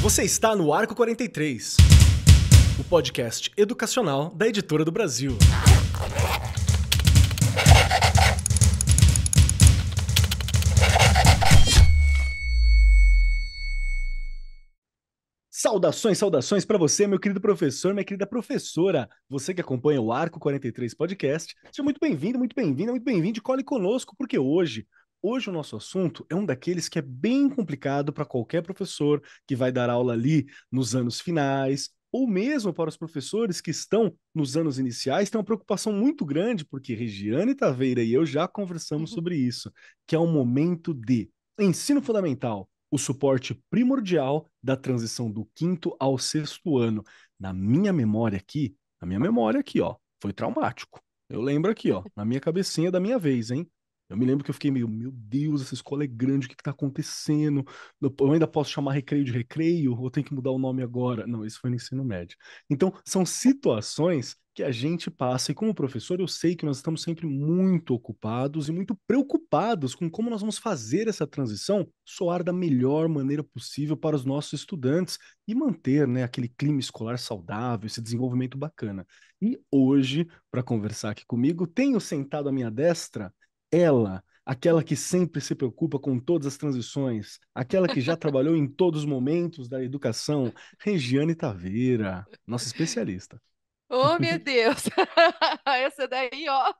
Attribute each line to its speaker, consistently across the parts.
Speaker 1: Você está no Arco 43, o podcast educacional da Editora do Brasil. Saudações, saudações para você, meu querido professor, minha querida professora. Você que acompanha o Arco 43 Podcast, seja muito bem-vindo, muito bem-vinda, muito bem-vindo. Cole conosco, porque hoje Hoje o nosso assunto é um daqueles que é bem complicado para qualquer professor que vai dar aula ali nos anos finais, ou mesmo para os professores que estão nos anos iniciais, tem uma preocupação muito grande, porque Regiane Taveira e eu já conversamos uhum. sobre isso, que é o momento de ensino fundamental, o suporte primordial da transição do quinto ao sexto ano. Na minha memória aqui, na minha memória aqui, ó, foi traumático. Eu lembro aqui, ó, na minha cabecinha da minha vez, hein? Eu me lembro que eu fiquei meio, meu Deus, essa escola é grande, o que está acontecendo? Eu ainda posso chamar recreio de recreio? Ou tenho que mudar o nome agora? Não, isso foi no ensino médio. Então, são situações que a gente passa, e como professor, eu sei que nós estamos sempre muito ocupados e muito preocupados com como nós vamos fazer essa transição soar da melhor maneira possível para os nossos estudantes e manter né, aquele clima escolar saudável, esse desenvolvimento bacana. E hoje, para conversar aqui comigo, tenho sentado à minha destra ela, aquela que sempre se preocupa com todas as transições, aquela que já trabalhou em todos os momentos da educação, Regiane Taveira, nossa especialista.
Speaker 2: Oh, meu Deus! Essa daí, ó.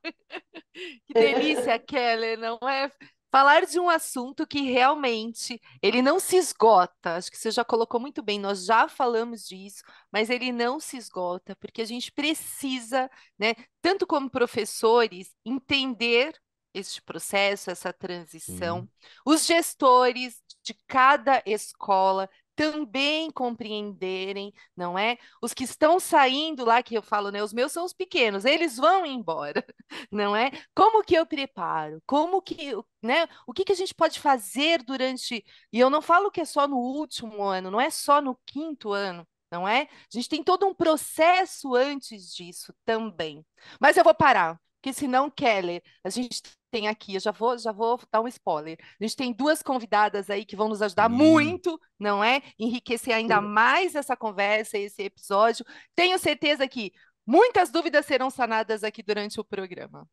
Speaker 2: Que é. delícia, Keller, não é? Falar de um assunto que realmente ele não se esgota. Acho que você já colocou muito bem, nós já falamos disso, mas ele não se esgota, porque a gente precisa, né, tanto como professores, entender este processo, essa transição. Uhum. Os gestores de cada escola também compreenderem, não é? Os que estão saindo lá, que eu falo, né? Os meus são os pequenos, eles vão embora, não é? Como que eu preparo? Como que, né? O que, que a gente pode fazer durante. E eu não falo que é só no último ano, não é só no quinto ano, não é? A gente tem todo um processo antes disso também. Mas eu vou parar, porque senão, Keller, a gente tem aqui, eu já vou, já vou dar um spoiler. A gente tem duas convidadas aí que vão nos ajudar hum. muito, não é? Enriquecer ainda hum. mais essa conversa, esse episódio. Tenho certeza que muitas dúvidas serão sanadas aqui durante o programa.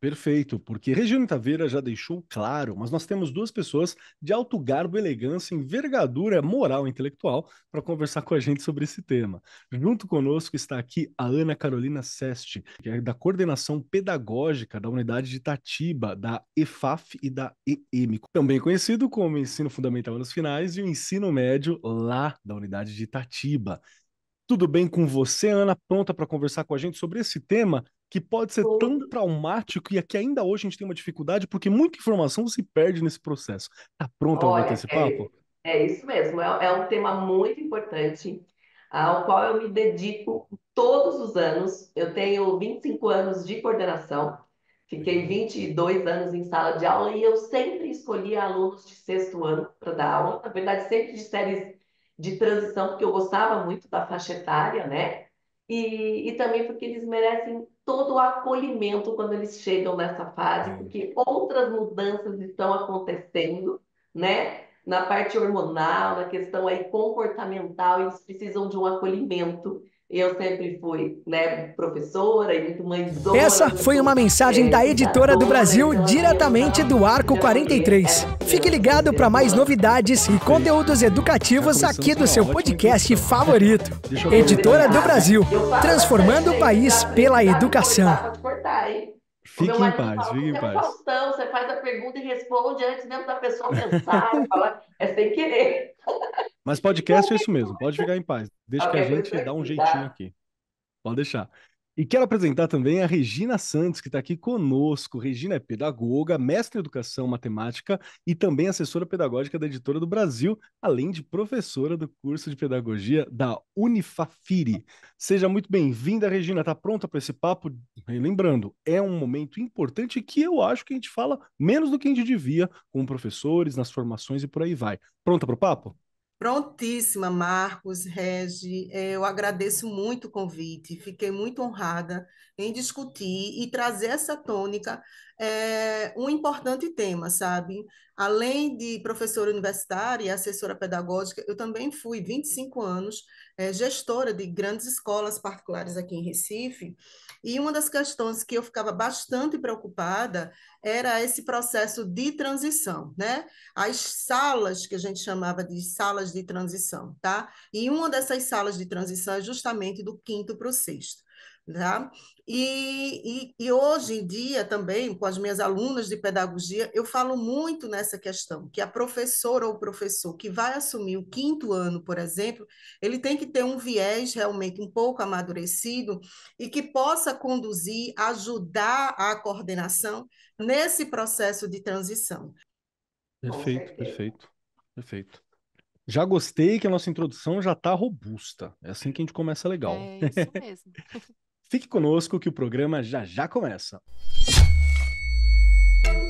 Speaker 1: Perfeito, porque Regina Taveira já deixou claro, mas nós temos duas pessoas de alto garbo, elegância, envergadura moral e intelectual para conversar com a gente sobre esse tema. Junto conosco está aqui a Ana Carolina Seste, que é da coordenação pedagógica da unidade de Tatiba, da EFAF e da EM, também conhecido como ensino fundamental anos finais e o ensino médio lá da unidade de Tatiba. Tudo bem com você, Ana? Pronta para conversar com a gente sobre esse tema que pode ser tão traumático e aqui ainda hoje a gente tem uma dificuldade porque muita informação se perde nesse processo. Tá pronto para bater esse é papo?
Speaker 3: É, é isso mesmo, é, é, um tema muito importante ah, ao qual eu me dedico todos os anos. Eu tenho 25 anos de coordenação, fiquei 22 uhum. anos em sala de aula e eu sempre escolhi alunos de sexto ano para dar aula, na verdade sempre de séries de transição, porque eu gostava muito da faixa etária, né? e, e também porque eles merecem todo o acolhimento quando eles chegam nessa fase, porque outras mudanças estão acontecendo, né? Na parte hormonal, na questão aí comportamental, eles precisam de um acolhimento. Eu sempre fui né, professora e muito mãezona.
Speaker 4: Essa foi uma mensagem da editora do Brasil então, assim, diretamente do Arco 43. É, fique ligado para mais novidades e conteúdos educativos aqui do seu tá podcast favorito. Editora do Brasil, transformando o país pela educação.
Speaker 3: Fique em paz, fique em paz. Faustão, você faz a pergunta e responde antes mesmo da pessoa pensar, falar, é sem querer.
Speaker 1: Mas podcast é isso mesmo, pode ficar em paz. Deixa okay, que a gente dá um jeitinho aqui. Pode deixar. E quero apresentar também a Regina Santos, que está aqui conosco. Regina é pedagoga, mestre em educação matemática e também assessora pedagógica da Editora do Brasil, além de professora do curso de pedagogia da Unifafiri. Seja muito bem-vinda, Regina. Está pronta para esse papo? E lembrando, é um momento importante que eu acho que a gente fala menos do que a gente devia com professores, nas formações e por aí vai. Pronta para o papo?
Speaker 5: Prontíssima, Marcos, Regi, é, eu agradeço muito o convite, fiquei muito honrada em discutir e trazer essa tônica é um importante tema, sabe? Além de professora universitária e assessora pedagógica, eu também fui 25 anos é, gestora de grandes escolas particulares aqui em Recife, e uma das questões que eu ficava bastante preocupada era esse processo de transição, né? As salas que a gente chamava de salas de transição, tá? E uma dessas salas de transição é justamente do quinto para o sexto. Tá? E, e, e, hoje em dia também, com as minhas alunas de pedagogia, eu falo muito nessa questão, que a professora ou professor que vai assumir o quinto ano, por exemplo, ele tem que ter um viés realmente um pouco amadurecido e que possa conduzir, ajudar a coordenação nesse processo de transição.
Speaker 1: Perfeito, perfeito, perfeito. Já gostei que a nossa introdução já está robusta. É assim que a gente começa legal. É isso mesmo. Fique conosco que o programa já já começa.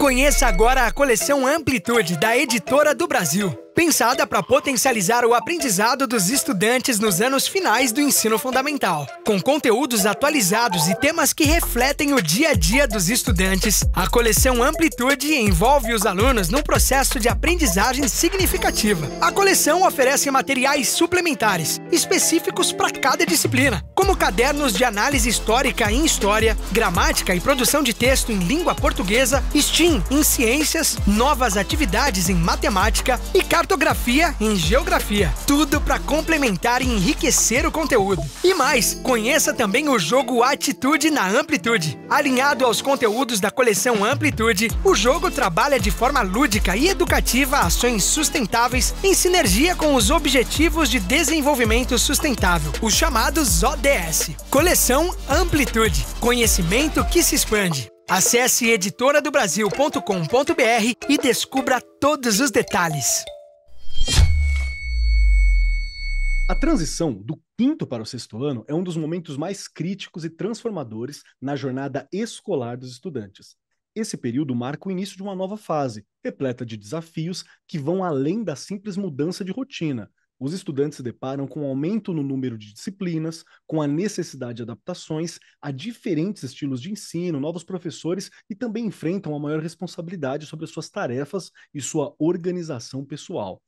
Speaker 4: Conheça agora a coleção Amplitude da Editora do Brasil pensada para potencializar o aprendizado dos estudantes nos anos finais do ensino fundamental. Com conteúdos atualizados e temas que refletem o dia a dia dos estudantes, a coleção Amplitude envolve os alunos num processo de aprendizagem significativa. A coleção oferece materiais suplementares, específicos para cada disciplina, como cadernos de análise histórica em história, gramática e produção de texto em língua portuguesa, STEAM em ciências, novas atividades em matemática e cartas cartografia em geografia. Tudo para complementar e enriquecer o conteúdo. E mais, conheça também o jogo Atitude na Amplitude. Alinhado aos conteúdos da coleção Amplitude, o jogo trabalha de forma lúdica e educativa ações sustentáveis em sinergia com os Objetivos de Desenvolvimento Sustentável, os chamados ODS. Coleção Amplitude Conhecimento que se expande. Acesse editoradobrasil.com.br e descubra todos os detalhes. A
Speaker 1: transição do quinto para o sexto ano é um dos momentos mais críticos e transformadores na jornada escolar dos estudantes. Esse período marca o início de uma nova fase, repleta de desafios que vão além da simples mudança de rotina. Os estudantes se deparam com um aumento no número de disciplinas, com a necessidade de adaptações a diferentes estilos de ensino, novos professores e também enfrentam a maior responsabilidade sobre suas tarefas e sua organização pessoal.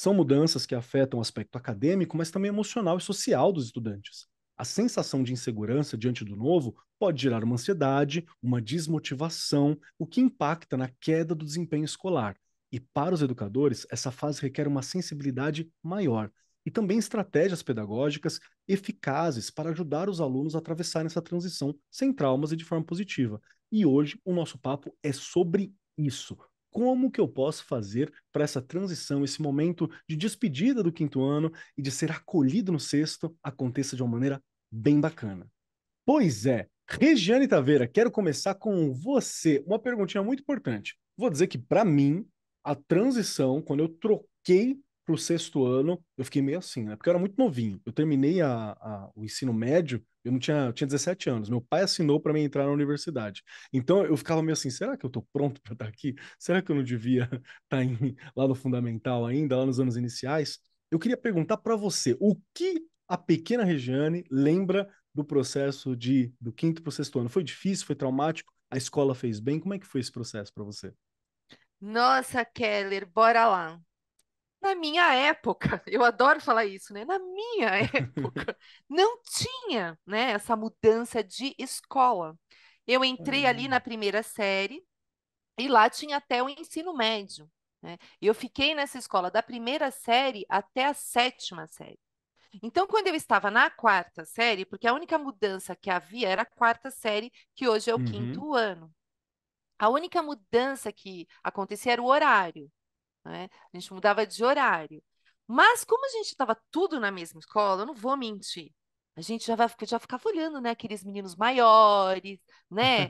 Speaker 1: São mudanças que afetam o aspecto acadêmico, mas também emocional e social dos estudantes. A sensação de insegurança diante do novo pode gerar uma ansiedade, uma desmotivação, o que impacta na queda do desempenho escolar. E para os educadores, essa fase requer uma sensibilidade maior e também estratégias pedagógicas eficazes para ajudar os alunos a atravessarem essa transição sem traumas e de forma positiva. E hoje o nosso papo é sobre isso como que eu posso fazer para essa transição, esse momento de despedida do quinto ano e de ser acolhido no sexto aconteça de uma maneira bem bacana. Pois é, Regiane Taveira, quero começar com você. Uma perguntinha muito importante. Vou dizer que para mim a transição, quando eu troquei para o sexto ano, eu fiquei meio assim, né? Porque eu era muito novinho. Eu terminei a, a, o ensino médio eu não tinha, eu tinha 17 anos. Meu pai assinou para mim entrar na universidade. Então eu ficava meio assim: será que eu estou pronto para estar tá aqui? Será que eu não devia estar tá em, lá no fundamental ainda, lá nos anos iniciais? Eu queria perguntar para você: o que a pequena Regiane lembra do processo de do quinto para o sexto ano? Foi difícil? Foi traumático? A escola fez bem? Como é que foi esse processo para você?
Speaker 2: Nossa, Keller, bora lá. Na minha época, eu adoro falar isso, né? Na minha época, não tinha, né, essa mudança de escola. Eu entrei ali na hum. primeira série e lá tinha até o ensino médio, né? eu fiquei nessa escola da primeira série até a sétima série. Então, quando eu estava na quarta série, porque a única mudança que havia era a quarta série, que hoje é o uhum. quinto ano. A única mudança que acontecia era o horário. Né? A gente mudava de horário. Mas como a gente estava tudo na mesma escola, eu não vou mentir. A gente já, vai, já ficava olhando, né? Aqueles meninos maiores, né?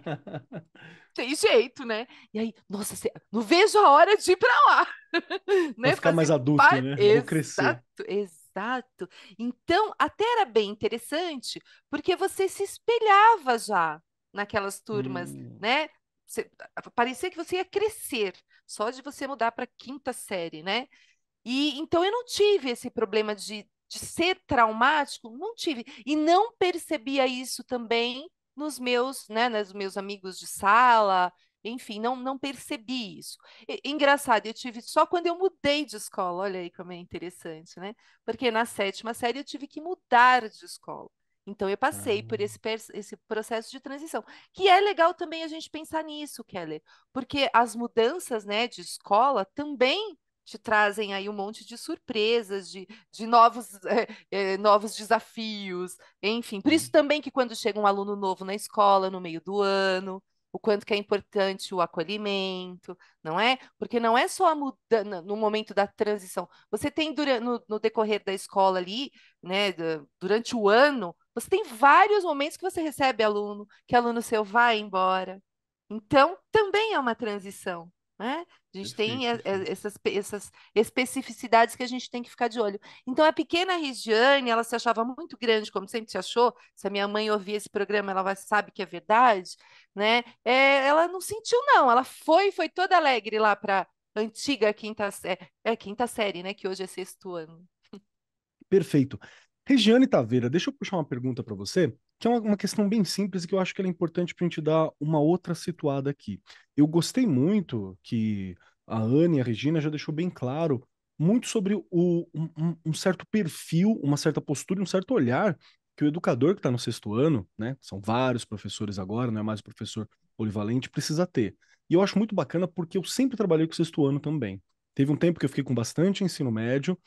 Speaker 2: Tem jeito, né? E aí, nossa, não vejo a hora de ir para lá. né? ficar mais adulto, par... né? Vou exato, crescer. Exato. Então, até era bem interessante, porque você se espelhava já naquelas turmas, hum. né? Você, parecia que você ia crescer só de você mudar para quinta série, né? E então eu não tive esse problema de, de ser traumático, não tive. E não percebia isso também nos meus, né, nos meus amigos de sala, enfim, não, não percebi isso. E, engraçado, eu tive só quando eu mudei de escola, olha aí como é interessante, né? Porque na sétima série eu tive que mudar de escola. Então, eu passei por ah. esse, esse processo de transição, que é legal também a gente pensar nisso, Keller, porque as mudanças né, de escola também te trazem aí um monte de surpresas, de, de novos, é, é, novos desafios, enfim. Por isso também que quando chega um aluno novo na escola, no meio do ano, o quanto que é importante o acolhimento, não é? Porque não é só a mudança no momento da transição. Você tem durante, no, no decorrer da escola ali, né, durante o ano, você tem vários momentos que você recebe aluno, que aluno seu vai embora. Então, também é uma transição. Né? A gente tem essas, essas, especificidades que a gente tem que ficar de olho. Então, a pequena Regiane, ela se achava muito grande, como sempre se achou. Se a minha mãe ouvir esse programa, ela vai, sabe que é verdade. Né? É, ela não sentiu, não. Ela foi, foi toda alegre lá para antiga quinta série. É, quinta série, né? Que hoje é sexto ano.
Speaker 1: Perfeito. Regiane Taveira, deixa eu puxar uma pergunta para você, que é uma, uma, questão bem simples e que eu acho que é importante para a gente dar uma outra situada aqui. Eu gostei muito que a Anne e a Regina já deixou bem claro muito sobre o, um, um certo perfil, uma certa postura, um certo olhar que o educador que está no sexto ano, né, são vários professores agora, não é mais o professor polivalente, precisa ter. E eu acho muito bacana porque eu sempre trabalhei com sexto ano também. Teve um tempo que eu fiquei com bastante ensino médio,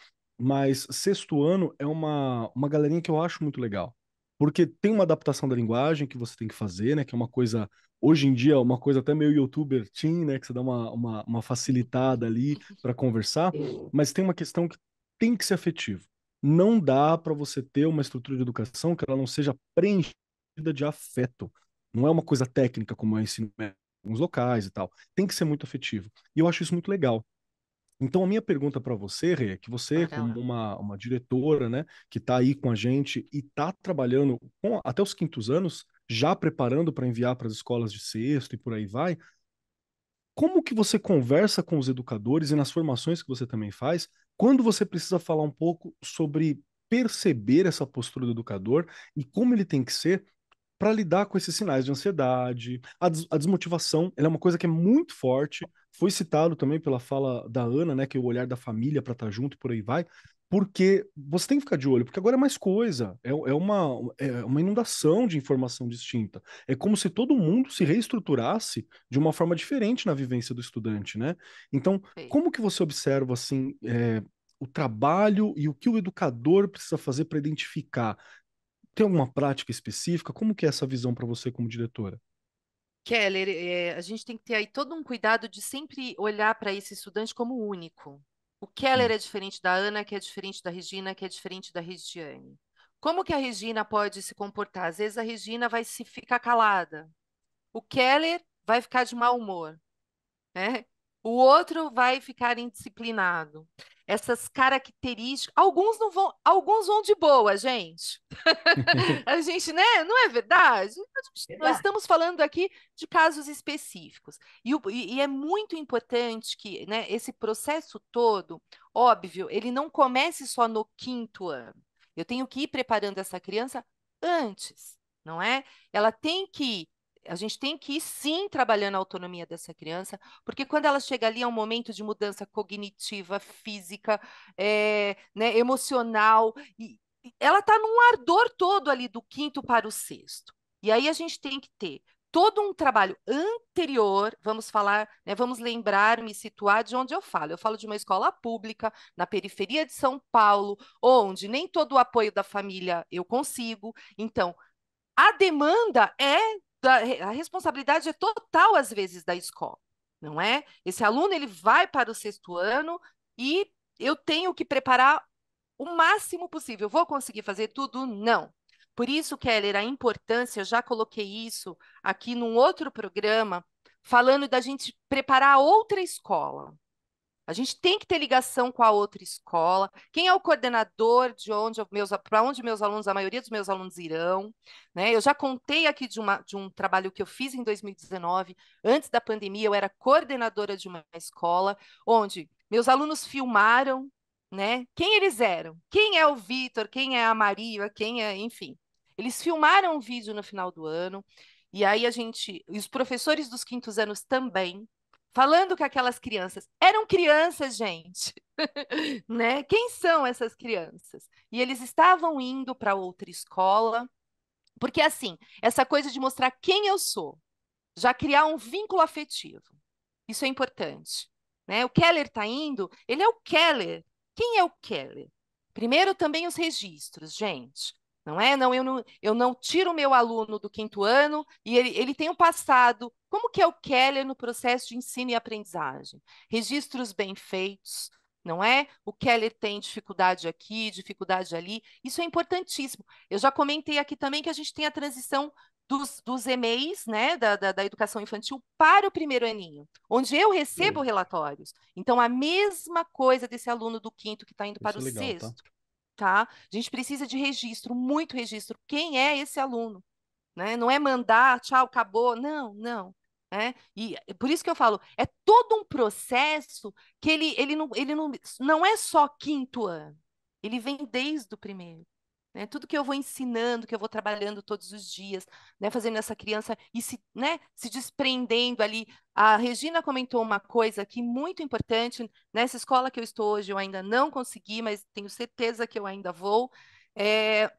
Speaker 1: mas sexto ano é uma, uma galerinha que eu acho muito legal. Porque tem uma adaptação da linguagem que você tem que fazer, né? Que é uma coisa, hoje em dia, uma coisa até meio youtuber team, né? Que você dá uma, uma, uma facilitada ali para conversar. Mas tem uma questão que tem que ser afetivo. Não dá para você ter uma estrutura de educação que ela não seja preenchida de afeto. Não é uma coisa técnica como é ensino em alguns locais e tal. Tem que ser muito afetivo. E eu acho isso muito legal. Então, a minha pergunta para você, Rê, é que você, como uma, uma diretora, né, que está aí com a gente e está trabalhando com, até os quintos anos, já preparando para enviar para as escolas de sexto e por aí vai, como que você conversa com os educadores e nas formações que você também faz, quando você precisa falar um pouco sobre perceber essa postura do educador e como ele tem que ser para lidar com esses sinais de ansiedade. A, des a desmotivação é uma coisa que é muito forte. Foi citado também pela fala da Ana, né, que é o olhar da família para estar tá junto e por aí vai. Porque você tem que ficar de olho, porque agora é mais coisa, é, é, uma, é uma inundação de informação distinta. É como se todo mundo se reestruturasse de uma forma diferente na vivência do estudante, né? Então, como que você observa, assim, é, o trabalho e o que o educador precisa fazer para identificar tem alguma prática específica? Como que é essa visão para você como diretora?
Speaker 2: Keller, é, a gente tem que ter aí todo um cuidado de sempre olhar para esse estudante como único. O Keller é diferente da Ana, que é diferente da Regina, que é diferente da Regiane. Como que a Regina pode se comportar? Às vezes a Regina vai se ficar calada. O Keller vai ficar de mau humor. Né? o outro vai ficar indisciplinado. Essas características, alguns não vão, alguns vão de boa, gente. a gente, né? Não é verdade? verdade? Nós estamos falando aqui de casos específicos. E, e é muito importante que né, esse processo todo, óbvio, ele não comece só no quinto ano. Eu tenho que ir preparando essa criança antes, não é? Ela tem que a gente tem que ir sim trabalhando a autonomia dessa criança, porque quando ela chega ali é um momento de mudança cognitiva, física, é, né, emocional, e ela está num ardor todo ali do quinto para o sexto. E aí a gente tem que ter todo um trabalho anterior, vamos falar, né, vamos lembrar, me situar de onde eu falo. Eu falo de uma escola pública na periferia de São Paulo, onde nem todo o apoio da família eu consigo. Então, a demanda é da, a responsabilidade é total às vezes da escola, não é? Esse aluno ele vai para o sexto ano e eu tenho que preparar o máximo possível. Vou conseguir fazer tudo? Não. Por isso, Keller, a importância, eu já coloquei isso aqui num outro programa, falando da gente preparar outra escola, a gente tem que ter ligação com a outra escola. Quem é o coordenador de onde meus para onde meus alunos, a maioria dos meus alunos irão, né? Eu já contei aqui de, uma, de um trabalho que eu fiz em 2019, antes da pandemia, eu era coordenadora de uma escola onde meus alunos filmaram, né? Quem eles eram? Quem é o Vitor? Quem é a Maria? Quem é, enfim. Eles filmaram um vídeo no final do ano. E aí a gente, os professores dos quintos anos também falando com aquelas crianças. Eram crianças, gente. né? Quem são essas crianças? E eles estavam indo para outra escola, porque assim, essa coisa de mostrar quem eu sou, já criar um vínculo afetivo. Isso é importante. Né? O Keller está indo, ele é o Keller. Quem é o Keller? Primeiro, também os registros, gente. Não é? Não, eu não, eu não tiro o meu aluno do quinto ano e ele, ele tem um passado. Como que é o Keller no processo de ensino e aprendizagem? Registros bem feitos, não é? O Keller tem dificuldade aqui, dificuldade ali. Isso é importantíssimo. Eu já comentei aqui também que a gente tem a transição dos, dos EMEIs, né, da, da, da educação infantil, para o primeiro aninho, onde eu recebo Sim. relatórios. Então, a mesma coisa desse aluno do quinto que está indo para o é legal, tá? sexto. Tá? tá? A gente precisa de registro, muito registro. Quem é esse aluno? Né? Não é mandar, tchau, acabou. Não, não. É, e por isso que eu falo, é todo um processo que ele, ele, não, ele não, não é só quinto ano, ele vem desde o primeiro. Né? Tudo que eu vou ensinando, que eu vou trabalhando todos os dias, né? fazendo essa criança e se, né? se desprendendo ali. A Regina comentou uma coisa que muito importante. Nessa escola que eu estou hoje, eu ainda não consegui, mas tenho certeza que eu ainda vou. É,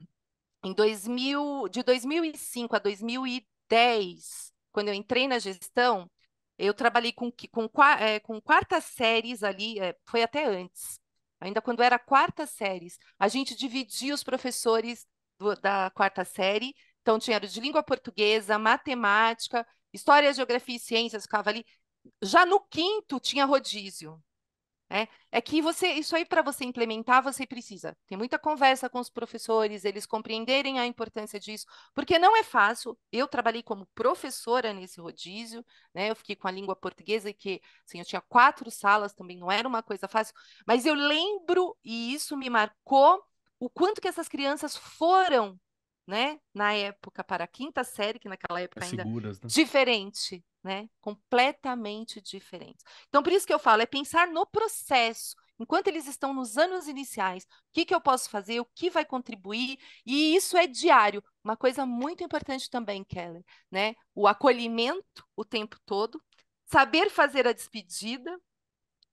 Speaker 2: em 2000, de 2005 a 2010, quando eu entrei na gestão, eu trabalhei com, com, é, com quartas séries ali, é, foi até antes ainda quando era quarta série, a gente dividia os professores do, da quarta série, então tinha de língua portuguesa, matemática, história, geografia e ciências, ficava ali. Já no quinto tinha rodízio. É, é que você, isso aí para você implementar, você precisa ter muita conversa com os professores, eles compreenderem a importância disso, porque não é fácil. Eu trabalhei como professora nesse rodízio, né? Eu fiquei com a língua portuguesa que, assim, eu tinha quatro salas também, não era uma coisa fácil, mas eu lembro e isso me marcou o quanto que essas crianças foram né, na época para a quinta série, que naquela época é ainda seguras, né? diferente, né? Completamente diferentes. Então, por isso que eu falo, é pensar no processo. Enquanto eles estão nos anos iniciais, o que, que eu posso fazer, o que vai contribuir, e isso é diário. Uma coisa muito importante também, Kelly. né? O acolhimento o tempo todo, saber fazer a despedida.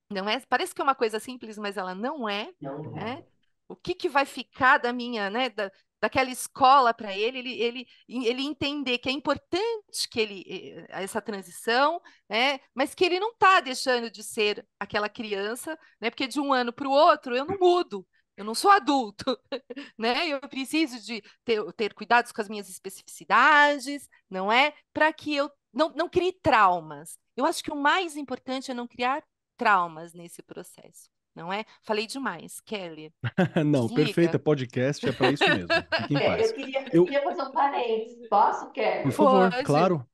Speaker 2: Não é? Parece que é uma coisa simples, mas ela não é. Não. Né? O que, que vai ficar da minha, né? Da, daquela escola para ele, ele, ele, ele entender que é importante que ele eh, eh, essa transição, né? Mas que ele não está deixando de ser aquela criança, né? Porque de um ano para o outro eu não mudo. Eu não sou adulto, né? Eu preciso de ter, ter cuidados com as minhas especificidades, não é? Para que eu não, não crie traumas. Eu acho que o mais importante é não criar traumas nesse processo não é? Falei demais, Kelly.
Speaker 1: não, Diga. perfeita podcast, é para isso
Speaker 2: mesmo. Fique em é, paz. Eu queria, eu queria fazer um parênteses, posso, Kelly? Por favor, Pode. claro.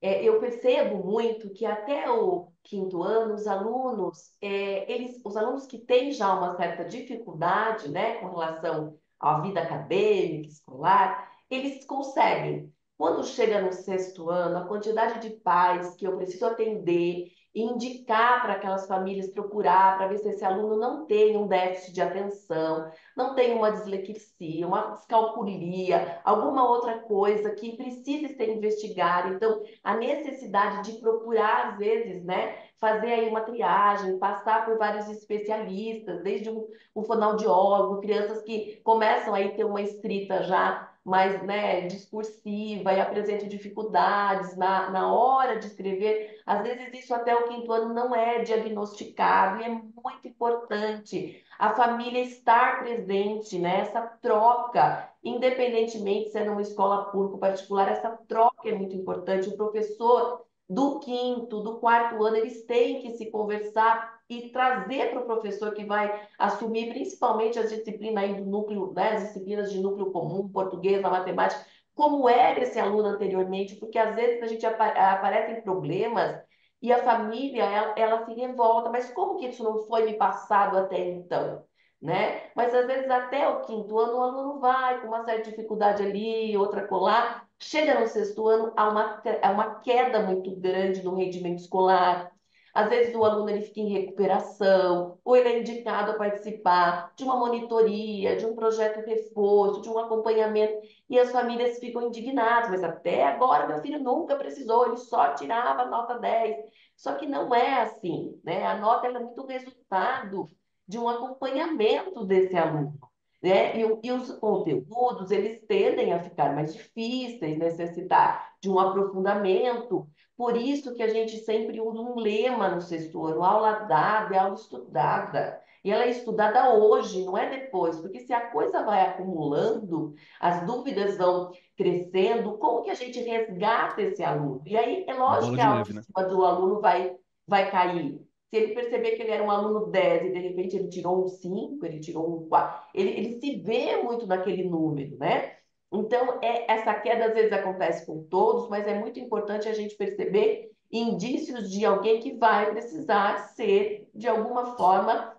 Speaker 3: É, eu percebo muito que até o quinto ano, os alunos, é, eles, os alunos que têm já uma certa dificuldade, né, com relação à vida acadêmica, escolar, eles conseguem. Quando chega no sexto ano, a quantidade de pais que eu preciso atender, e indicar para aquelas famílias procurar para ver se esse aluno não tem um déficit de atenção, não tem uma dislexia, uma descalculia, alguma outra coisa que precisa ser investigada. Então, a necessidade de procurar, às vezes, né, fazer aí uma triagem, passar por vários especialistas, desde um, um fonoaudiólogo, crianças que começam aí a ter uma escrita já mais né, discursiva e apresente dificuldades na, na hora de escrever, às vezes isso até o quinto ano não é diagnosticado e é muito importante a família estar presente, né? troca, independentemente se é numa escola pública ou particular, essa troca é muito importante. O professor do quinto, do quarto ano, eles têm que se conversar e trazer para o professor que vai assumir principalmente as disciplinas aí do núcleo, né, as disciplinas de núcleo comum, português, matemática, como era esse aluno anteriormente, porque às vezes a gente aparecem problemas e a família ela, ela se revolta, mas como que isso não foi me passado até então? Né? Mas às vezes até o quinto ano o aluno vai com uma certa dificuldade ali, outra colar, chega no sexto ano há uma, há uma queda muito grande no rendimento escolar, às vezes o aluno ele fica em recuperação, ou ele é indicado a participar de uma monitoria, de um projeto reforço, de um acompanhamento, e as famílias ficam indignadas, mas até agora meu filho nunca precisou, ele só tirava nota 10. Só que não é assim, né? A nota é muito resultado de um acompanhamento desse aluno. Né? E, e, os conteúdos, eles tendem a ficar mais difíceis, necessitar de um aprofundamento, por isso que a gente sempre usa um lema no sexto ano, aula dada é aula estudada. E ela é estudada hoje, não é depois, porque se a coisa vai acumulando, as dúvidas vão crescendo, como que a gente resgata esse aluno? E aí é lógico que a né? autoestima né? do aluno vai, vai cair. Se ele perceber que ele era um aluno 10 e de repente ele tirou um 5, ele tirou um 4, ele, ele se vê muito naquele número, né? Então, é, essa queda às vezes acontece com todos, mas é muito importante a gente perceber indícios de alguém que vai precisar ser, de alguma forma,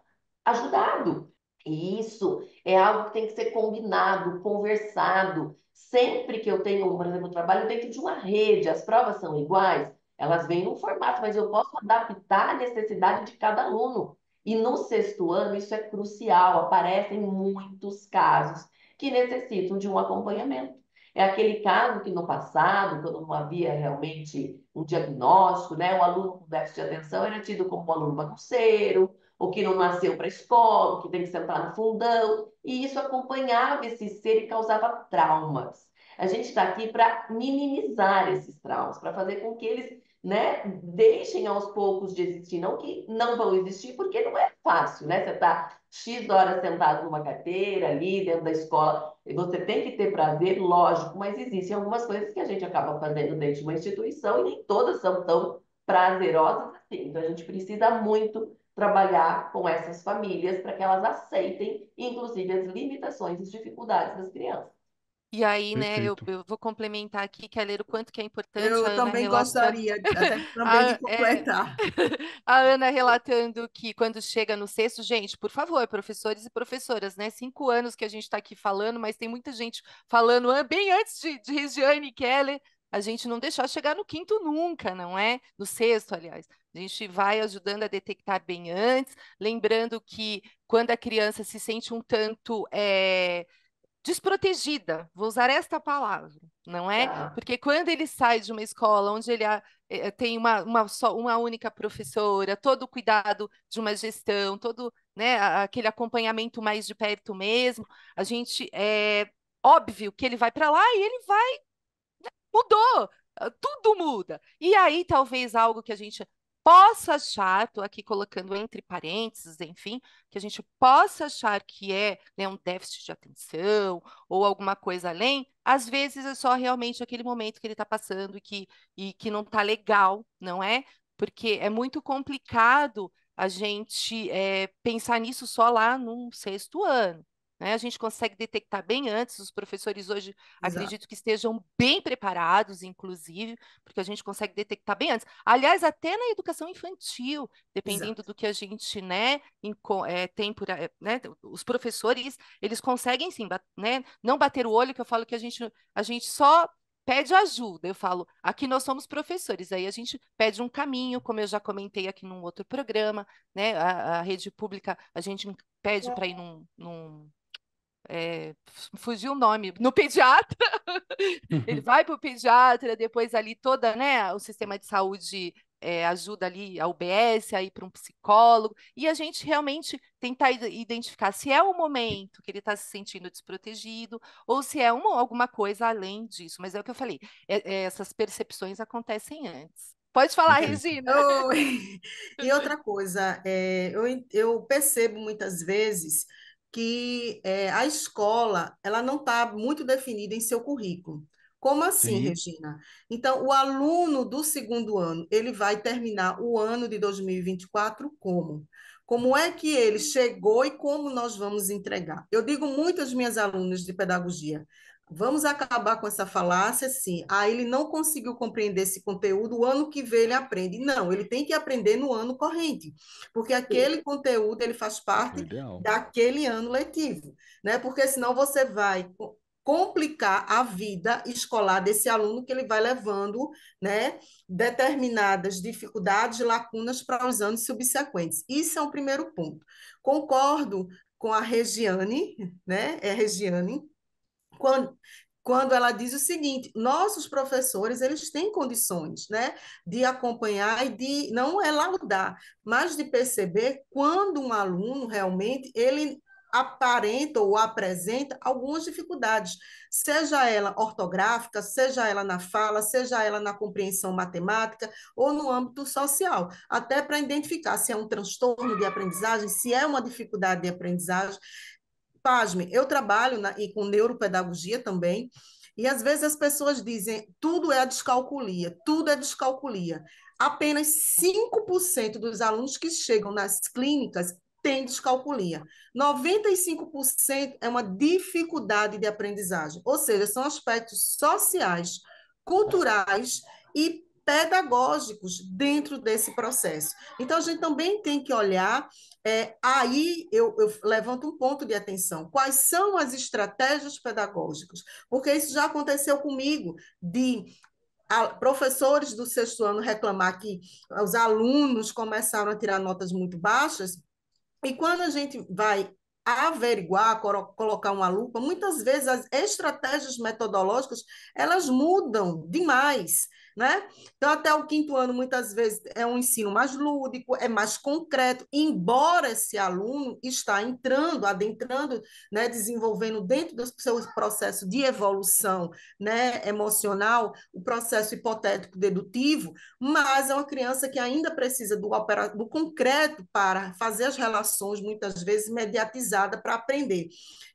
Speaker 3: ajudado. E isso é algo que tem que ser combinado, conversado. Sempre que eu tenho, por exemplo, trabalho dentro de uma rede, as provas são iguais, elas vêm num formato, mas eu posso adaptar a necessidade de cada aluno. E no sexto ano, isso é crucial, aparecem muitos casos que necessitam de um acompanhamento. É aquele caso que no passado, quando não havia realmente um diagnóstico, né, o aluno com déficit de atenção era tido como um aluno bagunceiro, o que não nasceu para a escola, o que tem que sentar no fundão, e isso acompanhava esse ser e causava traumas. A gente está aqui para minimizar esses traumas, para fazer com que eles né, deixem aos poucos de existir, não que não vão existir, porque não é fácil, né? Você está X horas sentado numa carteira ali dentro da escola, você tem que ter prazer, lógico, mas existem algumas coisas que a gente acaba fazendo dentro de uma instituição e nem todas são tão prazerosas assim. Então a gente precisa muito trabalhar com essas famílias para que elas aceitem, inclusive, as limitações e dificuldades das crianças.
Speaker 2: E aí, né, eu, eu, vou complementar aqui, Keller, o quanto que é importante. Eu Ana também relata... gostaria também a, de ah, é. completar. a Ana relatando que quando chega no sexto, gente, por favor, professores e professoras, né? Cinco anos que a gente está aqui falando, mas tem muita gente falando ah, bem antes de, de Regiane e Keller, a gente não deixar chegar no quinto nunca, não é? No sexto, aliás. A gente vai ajudando a detectar bem antes, lembrando que quando a criança se sente um tanto. É desprotegida, vou usar esta palavra, não é? Ah. Porque quando ele sai de uma escola onde ele eh, eh, tem uma, uma, só, uma única professora, todo o cuidado de uma gestão, todo né, aquele acompanhamento mais de perto mesmo, a gente é óbvio que ele vai para lá e ele vai né, mudou, ah, tudo muda. E aí talvez algo que a gente possa achar, estou aqui colocando entre parênteses, enfim, que a gente possa achar que é né, um déficit de atenção ou alguma coisa além, às vezes é só realmente aquele momento que ele está passando e que, e que não está legal, não é? Porque é muito complicado a gente é, pensar nisso só lá no sexto ano. Né? A gente consegue detectar bem antes, os professores hoje Exato. acredito que estejam bem preparados, inclusive, porque a gente consegue detectar bem antes. Aliás, até na educação infantil, dependendo Exato. do que a gente né, eh, tem por. Eh, né, os professores, eles conseguem sim, né, não bater o olho, que eu falo que a gente, a gente só pede ajuda. Eu falo, aqui nós somos professores, aí a gente pede um caminho, como eu já comentei aqui num outro programa, né? A, a rede pública, a gente pede é. para ir num, num, é, fugiu o nome, no pediatra. ele vai para o pediatra, depois ali toda, né, o sistema de saúde é, ajuda ali a UBS, aí para um psicólogo, e a gente realmente tentar identificar se é o momento que ele está se sentindo desprotegido ou se é uma, alguma coisa além disso. Mas é o que eu falei, é, é essas percepções acontecem antes.
Speaker 5: Pode falar, Regina. e outra coisa, eh, eu, eu percebo muitas vezes que é, a escola ela não está muito definida em seu currículo. Como assim, Sim. Regina? Então, o aluno do segundo ano, ele vai terminar o ano de 2024 como? Como é que ele chegou e como nós vamos entregar? Eu digo muito minhas alunas de pedagogia, Vamos acabar com essa falácia, sim. Ah, ele não conseguiu compreender esse conteúdo, o ano que vem ele aprende. Não, ele tem que aprender no ano corrente, porque aquele sim. conteúdo ele faz parte daquele ano letivo, né? Porque senão você vai complicar a vida escolar desse aluno que ele vai levando, né, determinadas dificuldades, lacunas para os anos subsequentes. Isso é um primeiro ponto. Concordo com a Regiane, né? É Regiane quando, quando ela diz o seguinte: nossos professores eles têm condições, né, de acompanhar e de não é laudar, mas de perceber quando um aluno realmente ele aparenta ou apresenta algumas dificuldades, seja ela ortográfica, seja ela na fala, seja ela na compreensão matemática ou no âmbito social, até para identificar se é um transtorno de aprendizagem, se é uma dificuldade de aprendizagem pasme, eu trabalho na, e com neuropedagogia também, e às vezes as pessoas dizem tudo é a descalculia, tudo é descalculia. Apenas 5% dos alunos que chegam nas clínicas tem descalculia. 95% é uma dificuldade de aprendizagem, ou seja, são aspectos sociais, culturais e pedagógicos dentro desse processo. Então, a gente também tem que olhar, é, aí eu, eu, levanto um ponto de atenção, quais são as estratégias pedagógicas? Porque isso já aconteceu comigo, de a, professores do sexto ano reclamar que os alunos começaram a tirar notas muito baixas, e quando a gente vai averiguar, colocar uma lupa, muitas vezes as estratégias metodológicas, elas mudam demais, né? Então, até o quinto ano, muitas vezes, é um ensino mais lúdico, é mais concreto, embora esse aluno está entrando, adentrando, né, desenvolvendo dentro do seu processo de evolução né, emocional, o processo hipotético dedutivo, mas é uma criança que ainda precisa do, opera, do concreto para fazer as relações, muitas vezes mediatizada, para aprender.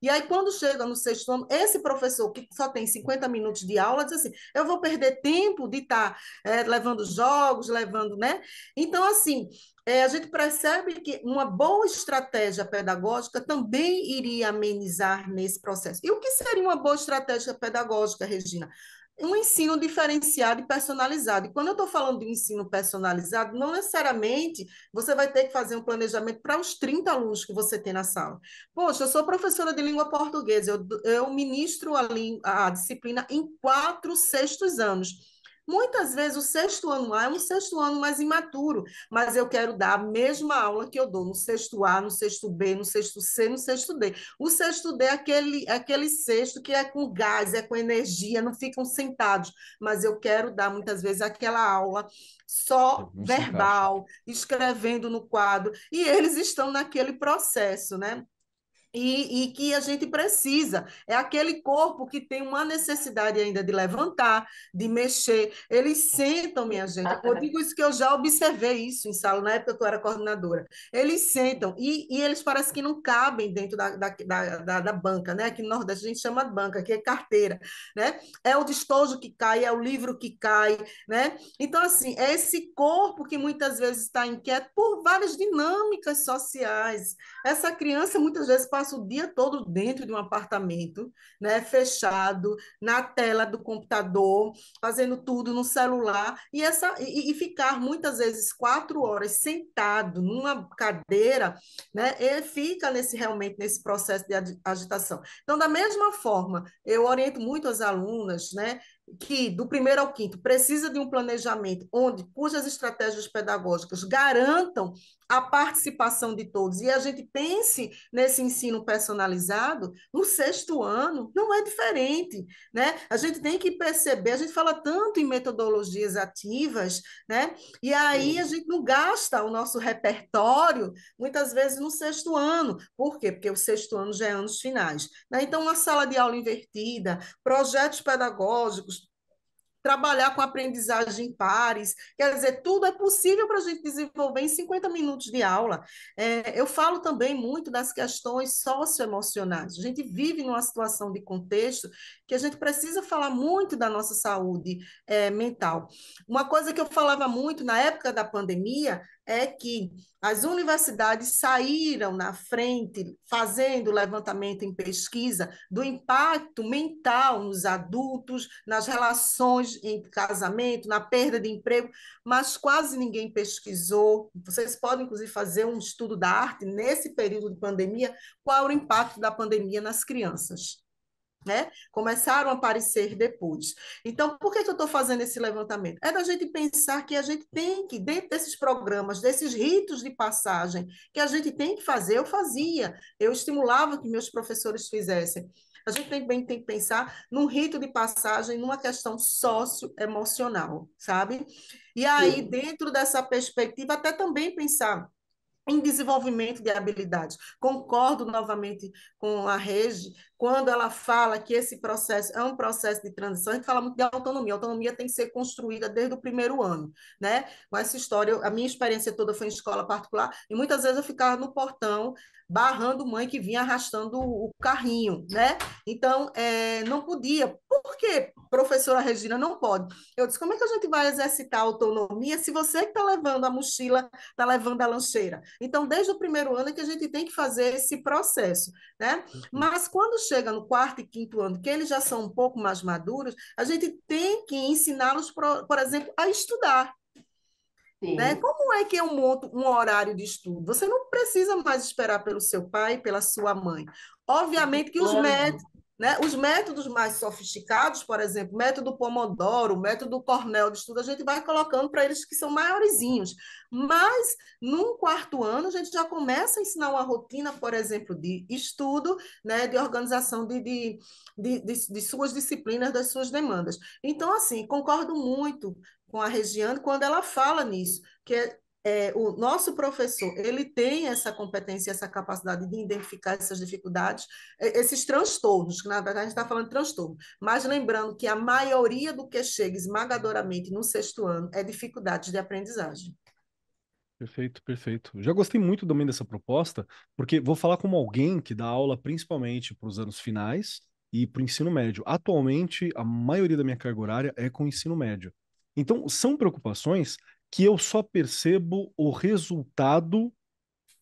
Speaker 5: E aí, quando chega no sexto ano, esse professor que só tem 50 minutos de aula, diz assim, eu vou perder tempo de está é, levando jogos, levando, né? Então, assim, é, a gente percebe que uma boa estratégia pedagógica também iria amenizar nesse processo. E o que seria uma boa estratégia pedagógica, Regina? Um ensino diferenciado e personalizado. E quando eu estou falando de ensino personalizado, não necessariamente você vai ter que fazer um planejamento para os 30 alunos que você tem na sala. Poxa, eu sou professora de língua portuguesa, eu, eu ministro a, a disciplina em quatro sextos anos. Muitas vezes o sexto ano A é um sexto ano mais imaturo, mas eu quero dar a mesma aula que eu dou no sexto A, no sexto B, no sexto C, no sexto D. O sexto D é aquele, é aquele sexto que é com gás, é com energia, não ficam sentados, mas eu quero dar muitas vezes aquela aula só verbal, escrevendo no quadro, e eles estão naquele processo, né? E, e, que a gente precisa. É aquele corpo que tem uma necessidade ainda de levantar, de mexer. Eles sentam, minha gente. Eu digo isso que eu já observei isso em sala, na época que eu era coordenadora. Eles sentam e, e eles parecem que não cabem dentro da, da, da, da, banca, né? Aqui no Nordeste a gente chama de banca, que é carteira, né? É o destojo que cai, é o livro que cai, né? Então, assim, é esse corpo que muitas vezes está inquieto por várias dinâmicas sociais. Essa criança muitas vezes passa passa o dia todo dentro de um apartamento, né, fechado, na tela do computador, fazendo tudo no celular, e, essa, e, e ficar muitas vezes quatro horas sentado numa cadeira, né, ele fica nesse, realmente nesse processo de agitação. Então, da mesma forma, eu oriento muito as alunas, né, que do primeiro ao quinto precisa de um planejamento onde cujas estratégias pedagógicas garantam a participação de todos. E a gente pense nesse ensino personalizado, no sexto ano, não é diferente, né? A gente tem que perceber, a gente fala tanto em metodologias ativas, né? E aí a gente não gasta o nosso repertório, muitas vezes, no sexto ano. Por quê? Porque o sexto ano já é anos finais. Né? Então, uma sala de aula invertida, projetos pedagógicos, trabalhar com aprendizagem em pares, quer dizer, tudo é possível para a gente desenvolver em 50 minutos de aula. É, eu falo também muito das questões socioemocionais. A gente vive numa situação de contexto que a gente precisa falar muito da nossa saúde é, mental. Uma coisa que eu falava muito na época da pandemia é que as universidades saíram na frente, fazendo levantamento em pesquisa do impacto mental nos adultos, nas relações em casamento, na perda de emprego, mas quase ninguém pesquisou. Vocês podem, inclusive, fazer um estudo da arte nesse período de pandemia, qual o impacto da pandemia nas crianças né? Começaram a aparecer depois. Então, por que, que eu estou fazendo esse levantamento? É da gente pensar que a gente tem que, dentro desses programas, desses ritos de passagem, que a gente tem que fazer, eu fazia, eu estimulava que meus professores fizessem. A gente também tem que pensar num rito de passagem, numa questão socioemocional, sabe? E aí, Sim. dentro dessa perspectiva, até também pensar em desenvolvimento de habilidades. Concordo novamente com a Regi quando ela fala que esse processo é um processo de transição, a gente fala muito de autonomia. A autonomia tem que ser construída desde o primeiro ano, né? Com essa história, a minha experiência toda foi em escola particular e muitas vezes eu ficava no portão barrando mãe que vinha arrastando o carrinho, né? Então, é, não podia. Por que, professora Regina, não pode? Eu disse, como é que a gente vai exercitar a autonomia se você que está levando a mochila, está levando a lancheira? Então, desde o primeiro ano é que a gente tem que fazer esse processo, né? Uhum. Mas quando chega chega no quarto e quinto ano, que eles já são um pouco mais maduros, a gente tem que ensiná-los, por, exemplo, a estudar. Né? Como é que eu monto um horário de estudo? Você não precisa mais esperar pelo seu pai, pela sua mãe. Obviamente que os médicos, né? Os métodos mais sofisticados, por exemplo, método Pomodoro, método Cornell de estudo, a gente vai colocando para eles que são maiorzinhos. Mas, num quarto ano, a gente já começa a ensinar uma rotina, por exemplo, de estudo, né? de organização de, de, de, de, de suas disciplinas, das suas demandas. Então, assim, concordo muito com a Regiane quando ela fala nisso, que é é, o nosso professor ele tem essa competência, essa capacidade de identificar essas dificuldades, é, esses transtornos, que na verdade a gente está falando de transtorno, mas lembrando que a maioria do que chega esmagadoramente no sexto ano é dificuldades de aprendizagem.
Speaker 1: Perfeito, perfeito. Já gostei muito também dessa proposta, porque vou falar como alguém que dá aula principalmente para os anos finais e para o ensino médio. Atualmente, a maioria da minha carga horária é com o ensino médio. Então, são preocupações que eu só percebo o resultado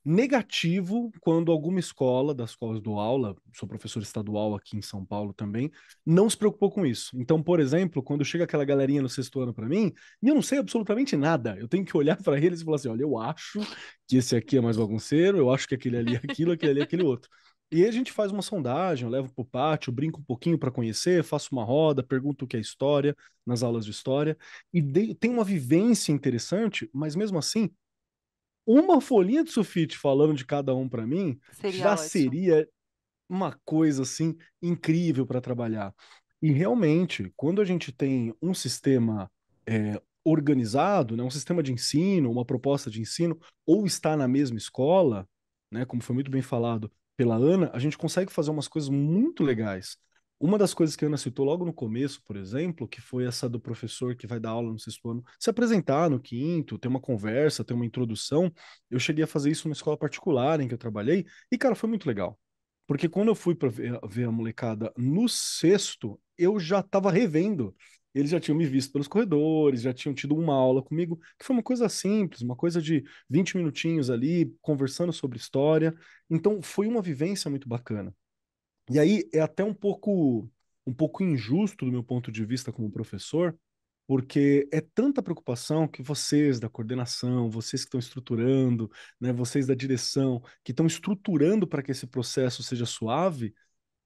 Speaker 1: negativo quando alguma escola, das quais dou aula, sou professor estadual aqui em São Paulo também, não se preocupou com isso. Então, por exemplo, quando chega aquela galerinha no sexto ano para mim, e eu não sei absolutamente nada, eu tenho que olhar para eles e falar assim: olha, eu acho que esse aqui é mais bagunceiro, eu acho que aquele ali é aquilo, aquele ali é aquele outro. E aí a gente faz uma sondagem, eu levo para o pátio, brinco um pouquinho para conhecer, faço uma roda, pergunto o que é história nas aulas de história, e de, tem uma vivência interessante, mas mesmo assim, uma folhinha de sulfite falando de cada um para mim seria já ótimo. seria uma coisa assim incrível para trabalhar. E realmente, quando a gente tem um sistema é, organizado, né, um sistema de ensino, uma proposta de ensino, ou está na mesma escola, né, como foi muito bem falado, pela Ana, a gente consegue fazer umas coisas muito legais. Uma das coisas que a Ana citou logo no começo, por exemplo, que foi essa do professor que vai dar aula no sexto ano, se apresentar no quinto, ter uma conversa, ter uma introdução. Eu cheguei a fazer isso numa escola particular em que eu trabalhei, e, cara, foi muito legal. Porque quando eu fui para ver, ver, a molecada no sexto, eu já estava revendo eles já tinham me visto pelos corredores, já tinham tido uma aula comigo, que foi uma coisa simples, uma coisa de 20 minutinhos ali, conversando sobre história. Então foi uma vivência muito bacana. E aí é até um pouco um pouco injusto do meu ponto de vista como professor, porque é tanta preocupação que vocês da coordenação, vocês que estão estruturando, né, vocês da direção, que estão estruturando para que esse processo seja suave,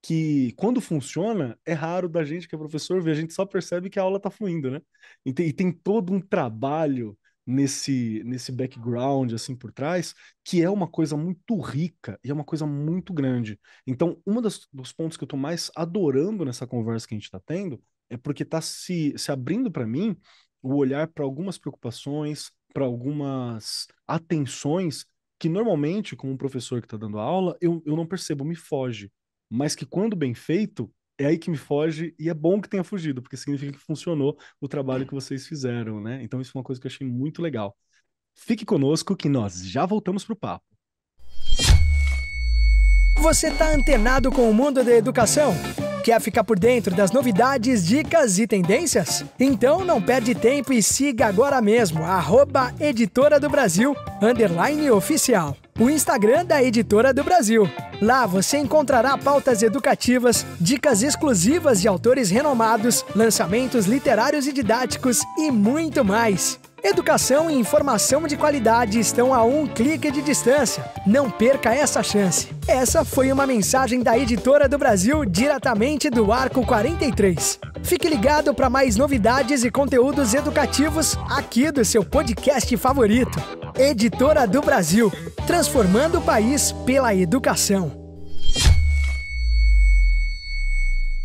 Speaker 1: que quando funciona, é raro da gente que é professor ver, a gente só percebe que a aula está fluindo, né? E tem, e tem, todo um trabalho nesse nesse background assim por trás, que é uma coisa muito rica e é uma coisa muito grande. Então, um dos pontos que eu estou mais adorando nessa conversa que a gente está tendo é porque está se, se abrindo para mim o olhar para algumas preocupações, para algumas atenções que normalmente, como um professor que está dando aula, eu, eu não percebo, me foge mas que quando bem feito, é aí que me foge e é bom que tenha fugido, porque significa que funcionou o trabalho que vocês fizeram, né? Então isso é uma coisa que eu achei muito legal. Fique conosco que nós já voltamos pro papo.
Speaker 4: Você está antenado com o mundo da educação? Quer ficar por dentro das novidades, dicas e tendências? Então não perde tempo e siga agora mesmo, arroba Editora do Brasil, underline oficial o Instagram da Editora do Brasil. Lá você encontrará pautas educativas, dicas exclusivas de autores renomados, lançamentos literários e didáticos e muito mais. Educação e informação de qualidade estão a um clique de distância. Não perca essa chance. Essa foi uma mensagem da Editora do Brasil diretamente do Arco 43. Fique ligado para mais novidades e conteúdos educativos aqui do seu podcast favorito. Editora do Brasil, transformando o país pela educação.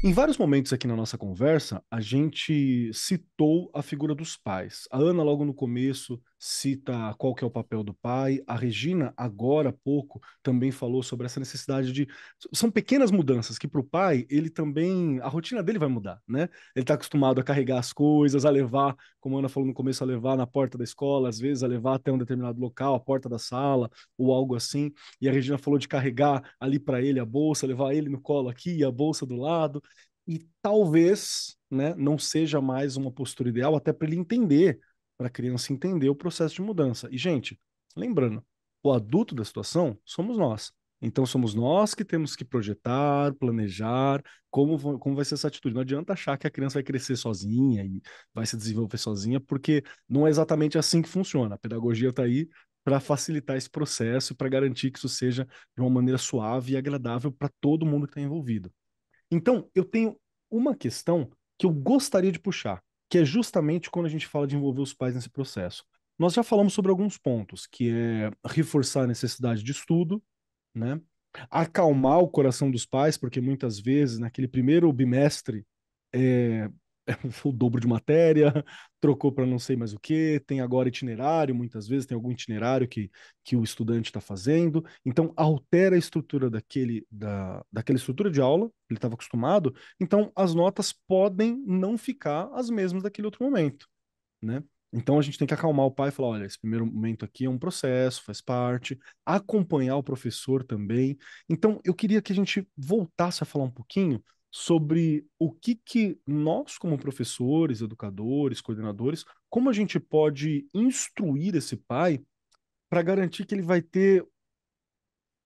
Speaker 4: Em vários
Speaker 1: momentos aqui na nossa conversa, a gente citou a figura dos pais. A Ana, logo no começo, cita qual que é o papel do pai. A Regina, agora há pouco, também falou sobre essa necessidade de. São pequenas mudanças que, para o pai, ele também. A rotina dele vai mudar, né? Ele está acostumado a carregar as coisas, a levar, como a Ana falou no começo, a levar na porta da escola, às vezes a levar até um determinado local, a porta da sala, ou algo assim. E a Regina falou de carregar ali para ele a bolsa, levar ele no colo aqui, a bolsa do lado. E talvez. Né, não seja mais uma postura ideal, até para ele entender para a criança entender o processo de mudança. E, gente, lembrando, o adulto da situação somos nós. Então somos nós que temos que projetar, planejar como, como vai ser essa atitude. Não adianta achar que a criança vai crescer sozinha e vai se desenvolver sozinha, porque não é exatamente assim que funciona. A pedagogia está aí para facilitar esse processo, para garantir que isso seja de uma maneira suave e agradável para todo mundo que está envolvido. Então, eu tenho uma questão que eu gostaria de puxar, que é justamente quando a gente fala de envolver os pais nesse processo. Nós já falamos sobre alguns pontos, que é reforçar a necessidade de estudo, né? acalmar o coração dos pais, porque muitas vezes, naquele primeiro bimestre, é, o dobro de matéria, trocou para não sei mais o que, tem agora itinerário, muitas vezes tem algum itinerário que, que o estudante está fazendo, então altera a estrutura daquele, da, daquela estrutura de aula, ele estava acostumado, então as notas podem não ficar as mesmas daquele outro momento, né? Então a gente tem que acalmar o pai e falar: olha, esse primeiro momento aqui é um processo, faz parte, acompanhar o professor também. Então eu queria que a gente voltasse a falar um pouquinho sobre o que, que nós, como professores, educadores, coordenadores, como a gente pode instruir esse pai para garantir que ele vai ter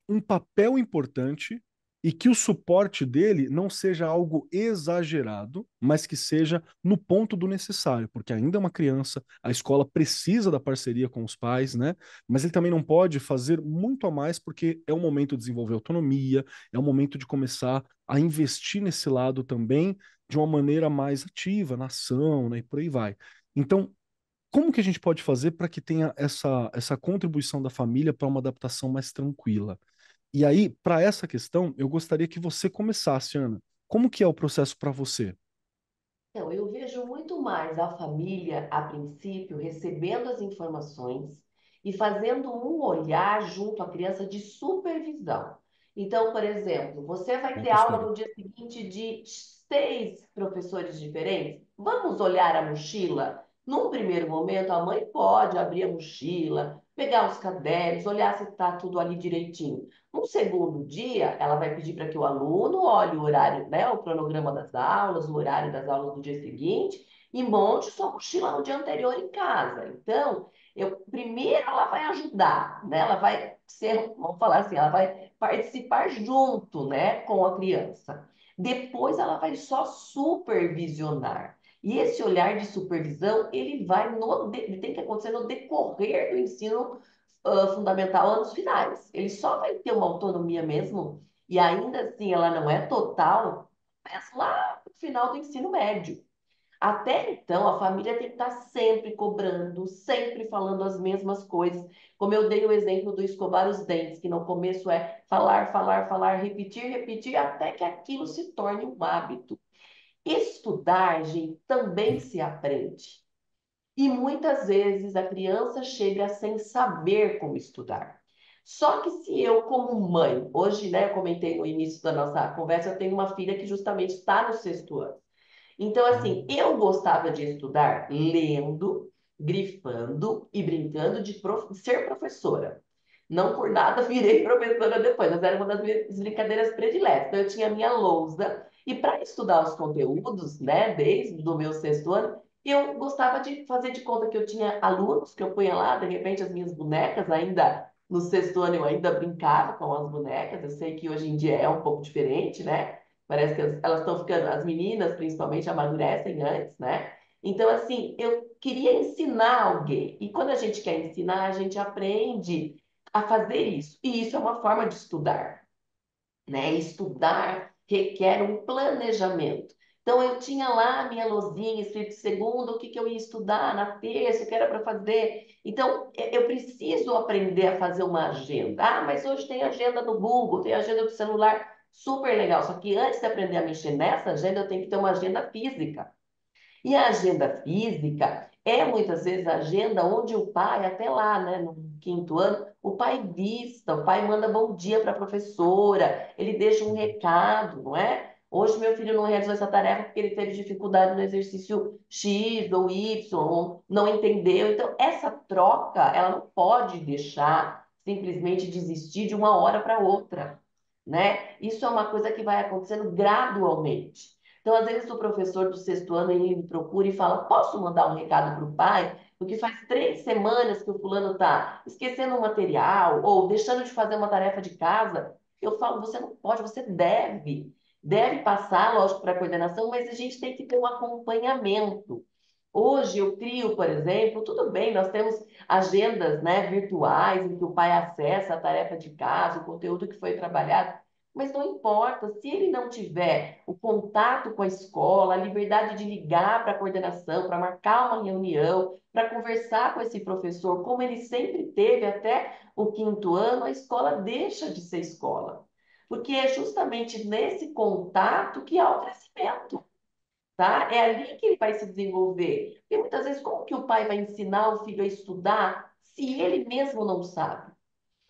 Speaker 1: um papel importante e que o suporte dele não seja algo exagerado, mas que seja no ponto do necessário, porque ainda é uma criança, a escola precisa da parceria com os pais, né? Mas ele também não pode fazer muito a mais, porque é o momento de desenvolver autonomia, é o momento de começar a investir nesse lado também de uma maneira mais ativa, na ação, né? E por aí vai. Então, como que a gente pode fazer para que tenha essa, essa contribuição da família para uma adaptação mais tranquila? E aí, para essa questão, eu gostaria que você começasse, Ana. Como que é o processo para você?
Speaker 3: Então, eu vejo muito mais a família, a princípio, recebendo as informações e fazendo um olhar junto à criança de supervisão. Então, por exemplo, você vai ter aula no dia seguinte de seis professores diferentes. Vamos olhar a mochila? Num primeiro momento, a mãe pode abrir a mochila, pegar os cadernos, olhar se está tudo ali direitinho. No segundo dia, ela vai pedir para que o aluno olhe o horário, né, o cronograma das aulas, o horário das aulas do dia seguinte e monte sua mochila no dia anterior em casa. Então, eu primeiro ela vai ajudar, né? Ela vai ser, vamos falar assim, ela vai participar junto, né, com a criança. Depois ela vai só supervisionar. E esse olhar de supervisão, ele vai no, ele tem que acontecer no decorrer do ensino uh, fundamental anos finais. Ele só vai ter uma autonomia mesmo, e ainda assim ela não é total, mas lá no final do ensino médio. Até então, a família tem que estar sempre cobrando, sempre falando as mesmas coisas. Como eu dei o exemplo do escovar os dentes, que no começo é falar, falar, falar, repetir, repetir, até que aquilo se torne um hábito. Estudar, gente, também se aprende. E muitas vezes a criança chega sem saber como estudar. Só que se eu, como mãe, hoje, né, eu comentei no início da nossa conversa, eu tenho uma filha que justamente está no sexto ano. Então, assim, uhum. eu gostava de estudar lendo, grifando e brincando de prof... ser professora. Não por nada virei professora depois, mas era uma das minhas brincadeiras prediletas. Então, eu tinha a minha lousa, e para estudar os conteúdos, né, desde o meu sexto ano, eu gostava de fazer de conta que eu tinha alunos que eu punha lá, de repente as minhas bonecas ainda no sexto ano eu ainda brincava com as bonecas, eu sei que hoje em dia é um pouco diferente, né? Parece que elas estão ficando, as meninas principalmente amadurecem antes, né? Então, assim, eu queria ensinar alguém. E quando a gente quer ensinar, a gente aprende a fazer isso. E isso é uma forma de estudar, né? Estudar requer um planejamento. Então, eu tinha lá a minha lozinha, escrito segunda, o que, que eu ia estudar na terça, o que era para fazer. Então, eu preciso aprender a fazer uma agenda. Ah, mas hoje tem agenda no Google, tem agenda do celular, super legal. Só que antes de aprender a mexer nessa agenda, eu tenho que ter uma agenda física. E a agenda física, é muitas vezes a agenda onde o pai, até lá, né, no quinto ano, o pai vista, o pai manda bom dia para a professora, ele deixa um recado, não é? Hoje meu filho não realizou essa tarefa porque ele teve dificuldade no exercício X ou Y, ou não entendeu. Então, essa troca, ela não pode deixar simplesmente desistir de uma hora para outra, né? Isso é uma coisa que vai acontecendo gradualmente. Então, às vezes, o professor do sexto ano ele me procura e fala: Posso mandar um recado para o pai? Porque faz três semanas que o fulano está esquecendo o material ou deixando de fazer uma tarefa de casa. Eu falo: Você não pode, você deve. Deve passar, lógico, para a coordenação, mas a gente tem que ter um acompanhamento. Hoje eu crio, por exemplo, tudo bem, nós temos agendas né, virtuais em que o pai acessa a tarefa de casa, o conteúdo que foi trabalhado, mas não importa, se ele não tiver o contato com a escola, a liberdade de ligar para a coordenação, para marcar uma reunião, para conversar com esse professor, como ele sempre teve até o quinto ano, a escola deixa de ser escola. Porque é justamente nesse contato que há o crescimento. Tá? É ali que ele vai se desenvolver. E muitas vezes, como que o pai vai ensinar o filho a estudar se ele mesmo não sabe?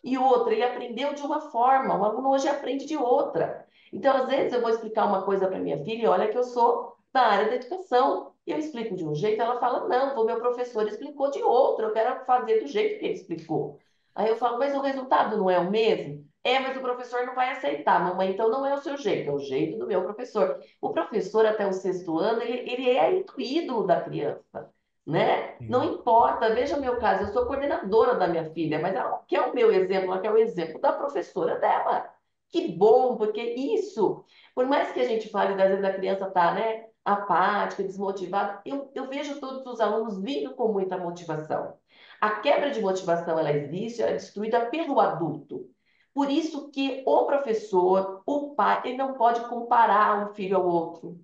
Speaker 3: e outra, ele aprendeu de uma forma, o aluno hoje aprende de outra. Então, às vezes, eu vou explicar uma coisa para minha filha, olha que eu sou da área da educação, e eu explico de um jeito, ela fala, não, o meu professor explicou de outro, eu quero fazer do jeito que ele explicou. Aí eu falo, mas o resultado não é o mesmo? É, mas o professor não vai aceitar, mamãe, então não é o seu jeito, é o jeito do meu professor. O professor, até o sexto ano, ele, ele é intuído da criança né? Sim. Não importa, veja o meu caso, eu sou coordenadora da minha filha, mas ela quer é o meu exemplo, ela quer o exemplo da professora dela. Que bom, porque isso, por mais que a gente fale, às vezes a criança tá, né, apática, desmotivada, eu, eu vejo todos os alunos vindo com muita motivação. A quebra de motivação, ela existe, ela é destruída pelo adulto. Por isso que o professor, o pai, ele não pode comparar um filho ao outro.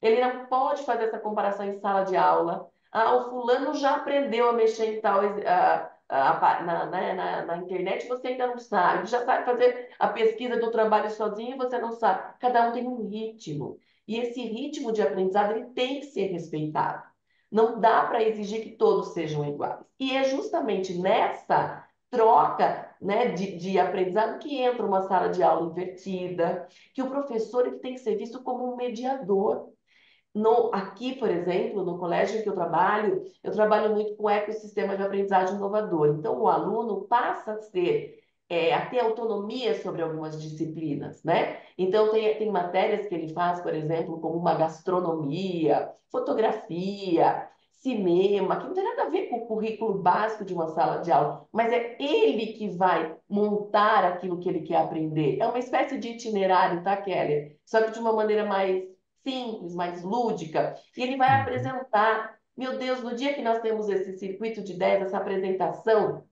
Speaker 3: Ele não pode fazer essa comparação em sala de aula ah, o fulano já aprendeu a mexer em tal ah, ah, na, né, na, na, internet, você ainda não sabe. Ele já sabe fazer a pesquisa do trabalho sozinho, você não sabe. Cada um tem um ritmo. E esse ritmo de aprendizado ele tem que ser respeitado. Não dá para exigir que todos sejam iguais. E é justamente nessa troca né, de, de, aprendizado que entra uma sala de aula invertida, que o professor ele tem que ser visto como um mediador. No, aqui, por exemplo, no colégio em que eu trabalho, eu trabalho muito com ecossistema de aprendizagem inovador. Então, o aluno passa a ser é, a ter autonomia sobre algumas disciplinas, né? Então, tem, tem matérias que ele faz, por exemplo, como uma gastronomia, fotografia, cinema, que não tem nada a ver com o currículo básico de uma sala de aula, mas é ele que vai montar aquilo que ele quer aprender. É uma espécie de itinerário, tá, Kelly? Só que de uma maneira mais simples, mais lúdica, e ele vai uhum. apresentar. Meu Deus, no dia que nós temos esse circuito de 10, essa apresentação,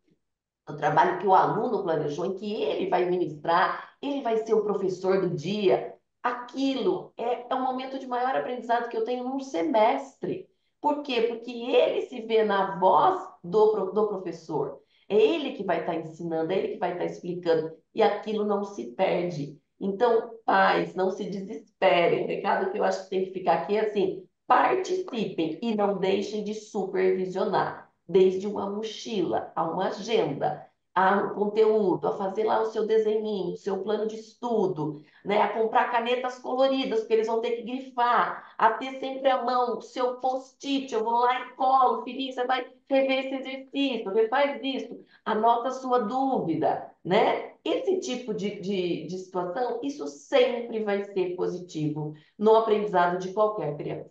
Speaker 3: o trabalho que o aluno planejou, em que ele vai ministrar, ele vai ser o professor do dia, aquilo é, é um momento de maior aprendizado que eu tenho num semestre. Por quê? Porque ele se vê na voz do, do professor. É ele que vai estar tá ensinando, é ele que vai estar tá explicando. E aquilo não se perde. Então, pais, não se desesperem. O recado que eu acho que tem que ficar aqui é assim: participem e não deixem de supervisionar, desde uma mochila a uma agenda, a um conteúdo, a fazer lá o seu desenhinho, o seu plano de estudo, né? a comprar canetas coloridas, porque eles vão ter que grifar, a ter sempre à mão o seu post-it, eu vou lá e colo, filhinho, você vai rever esse exercício, faz isso, anota a sua dúvida, né? Esse tipo de, de, de situação, isso sempre vai ser positivo no aprendizado de qualquer criança.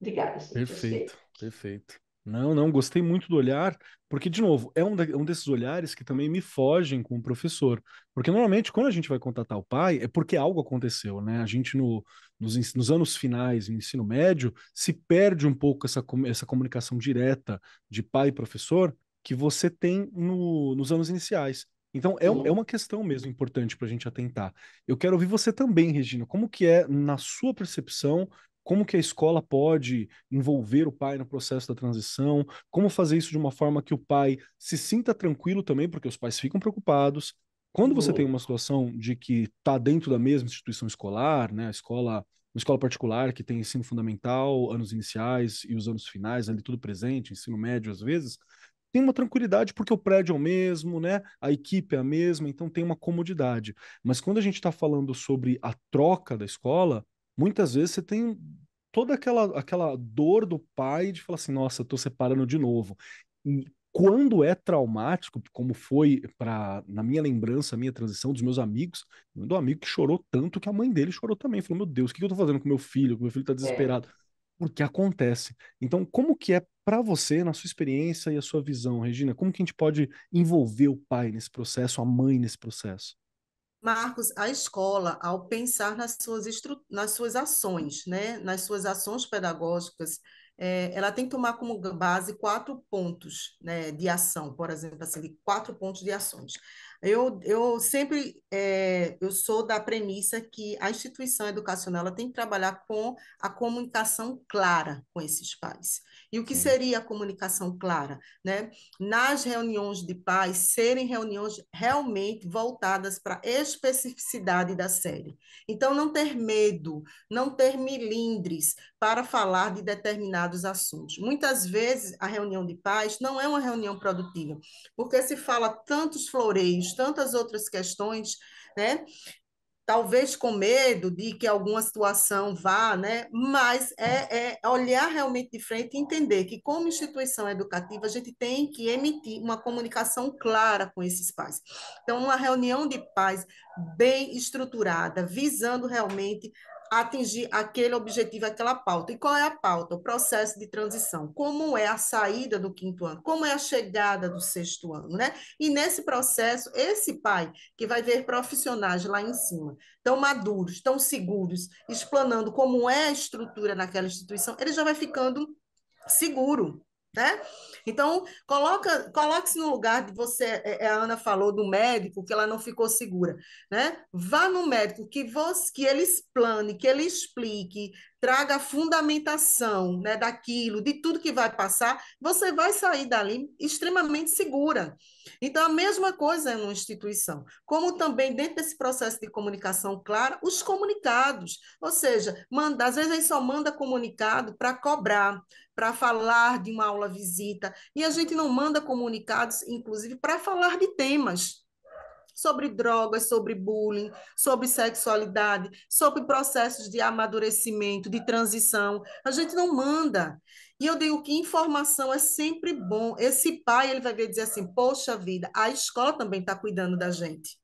Speaker 3: Obrigada. Perfeito,
Speaker 1: perfeito. Não, não, gostei muito do olhar, porque, de novo, é um, um desses olhares que também me fogem com o professor. Porque normalmente, quando a gente vai contatar o pai, é porque algo aconteceu, né? A gente, no, nos, nos anos finais, no ensino médio, se perde um pouco essa, essa comunicação direta de pai e professor que você tem no, nos anos iniciais. Então é, é uma questão mesmo importante para a gente atentar. Eu quero ouvir você também, Regina. Como que é, na sua percepção, como que a escola pode envolver o pai no processo da transição, como fazer isso de uma forma que o pai se sinta tranquilo também, porque os pais ficam preocupados. Quando você tem uma situação de que está dentro da mesma instituição escolar, né, a escola, uma escola particular que tem ensino fundamental, anos iniciais e os anos finais, ali tudo presente, ensino médio às vezes, tem uma tranquilidade porque o prédio é o mesmo, né? A equipe é a mesma, então tem uma comodidade. Mas quando a gente está falando sobre a troca da escola, muitas vezes você tem toda aquela, aquela dor do pai de falar assim, nossa, estou tô separando de novo. E quando é traumático, como foi para na minha lembrança, a minha transição dos meus amigos, do amigo que chorou tanto que a mãe dele chorou também, falou: "Meu Deus, o que eu tô fazendo com meu filho? Meu filho tá é. desesperado". É porque acontece. Então, como que é para você, na sua experiência e a sua visão, Regina, como que a gente pode envolver o pai nesse processo, a mãe nesse processo?
Speaker 5: Marcos, a escola, ao pensar nas suas, estru... nas suas ações, né, nas suas ações pedagógicas, é, ela tem que tomar como base quatro pontos né, de ação, por exemplo, assim, quatro pontos de ações. Eu, eu sempre é, eu sou da premissa que a instituição educacional ela tem que trabalhar com a comunicação clara com esses pais. E o que seria a comunicação clara? Né? Nas reuniões de pais, serem reuniões realmente voltadas para a especificidade da série. Então, não ter medo, não ter milindres para falar de determinados assuntos. Muitas vezes, a reunião de pais não é uma reunião produtiva, porque se fala tantos floreios, tantas outras questões, né? Talvez com medo de que alguma situação vá, né? Mas é, é olhar realmente de frente e entender que, como instituição educativa, a gente tem que emitir uma comunicação clara com esses pais. Então, uma reunião de pais bem estruturada, visando realmente atingir aquele objetivo, aquela pauta. E qual é a pauta? O processo de transição. Como é a saída do quinto ano? Como é a chegada do sexto ano, né? E nesse processo, esse pai que vai ver profissionais lá em cima, tão maduros, tão seguros, explanando como é a estrutura naquela instituição, ele já vai ficando seguro, né? Então, coloca, coloque-se no lugar de você, é, é, a Ana falou do médico, que ela não ficou segura, né? Vá no médico, que, você, que ele explane, que ele explique, traga a fundamentação né, daquilo, de tudo que vai passar, você vai sair dali extremamente segura. Então, a mesma coisa é numa instituição, como também dentro desse processo de comunicação clara, os comunicados, ou seja, manda, às vezes a gente só manda comunicado para cobrar, para falar de uma aula visita, e a gente não manda comunicados, inclusive, para falar de temas sobre drogas, sobre bullying, sobre sexualidade, sobre processos de amadurecimento, de transição. A gente não manda. E eu digo que informação é sempre bom. Esse pai ele vai ver dizer assim: poxa vida, a escola também está cuidando da gente.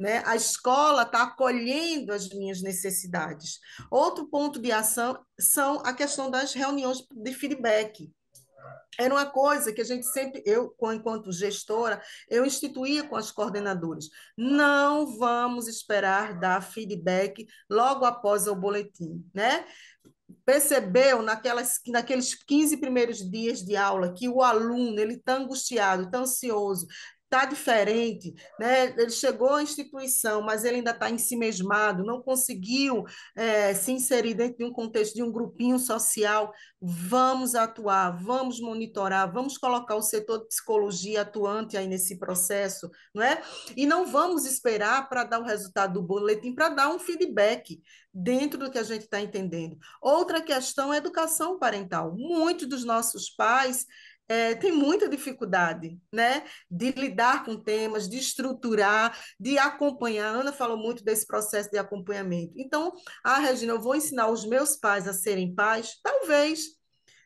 Speaker 5: Né? A escola está acolhendo as minhas necessidades. Outro ponto de ação são a questão das reuniões de feedback era uma coisa que a gente sempre, eu, enquanto gestora, eu instituía com as coordenadoras. Não vamos esperar dar feedback logo após o boletim, né? Percebeu naquelas, naqueles 15 primeiros dias de aula que o aluno ele está angustiado, está ansioso, está diferente, né? ele chegou à instituição, mas ele ainda está ensimesmado, não conseguiu é, se inserir dentro de um contexto de um grupinho social, vamos atuar, vamos monitorar, vamos colocar o setor de psicologia atuante aí nesse processo, não é? E não vamos esperar para dar o resultado do boletim, para dar um feedback dentro do que a gente está entendendo. Outra questão é educação parental. Muitos dos nossos pais é, tem muita dificuldade né, de lidar com temas, de estruturar, de acompanhar. A Ana falou muito desse processo de acompanhamento. Então, ah, Regina, eu vou ensinar os meus pais a serem pais? Talvez.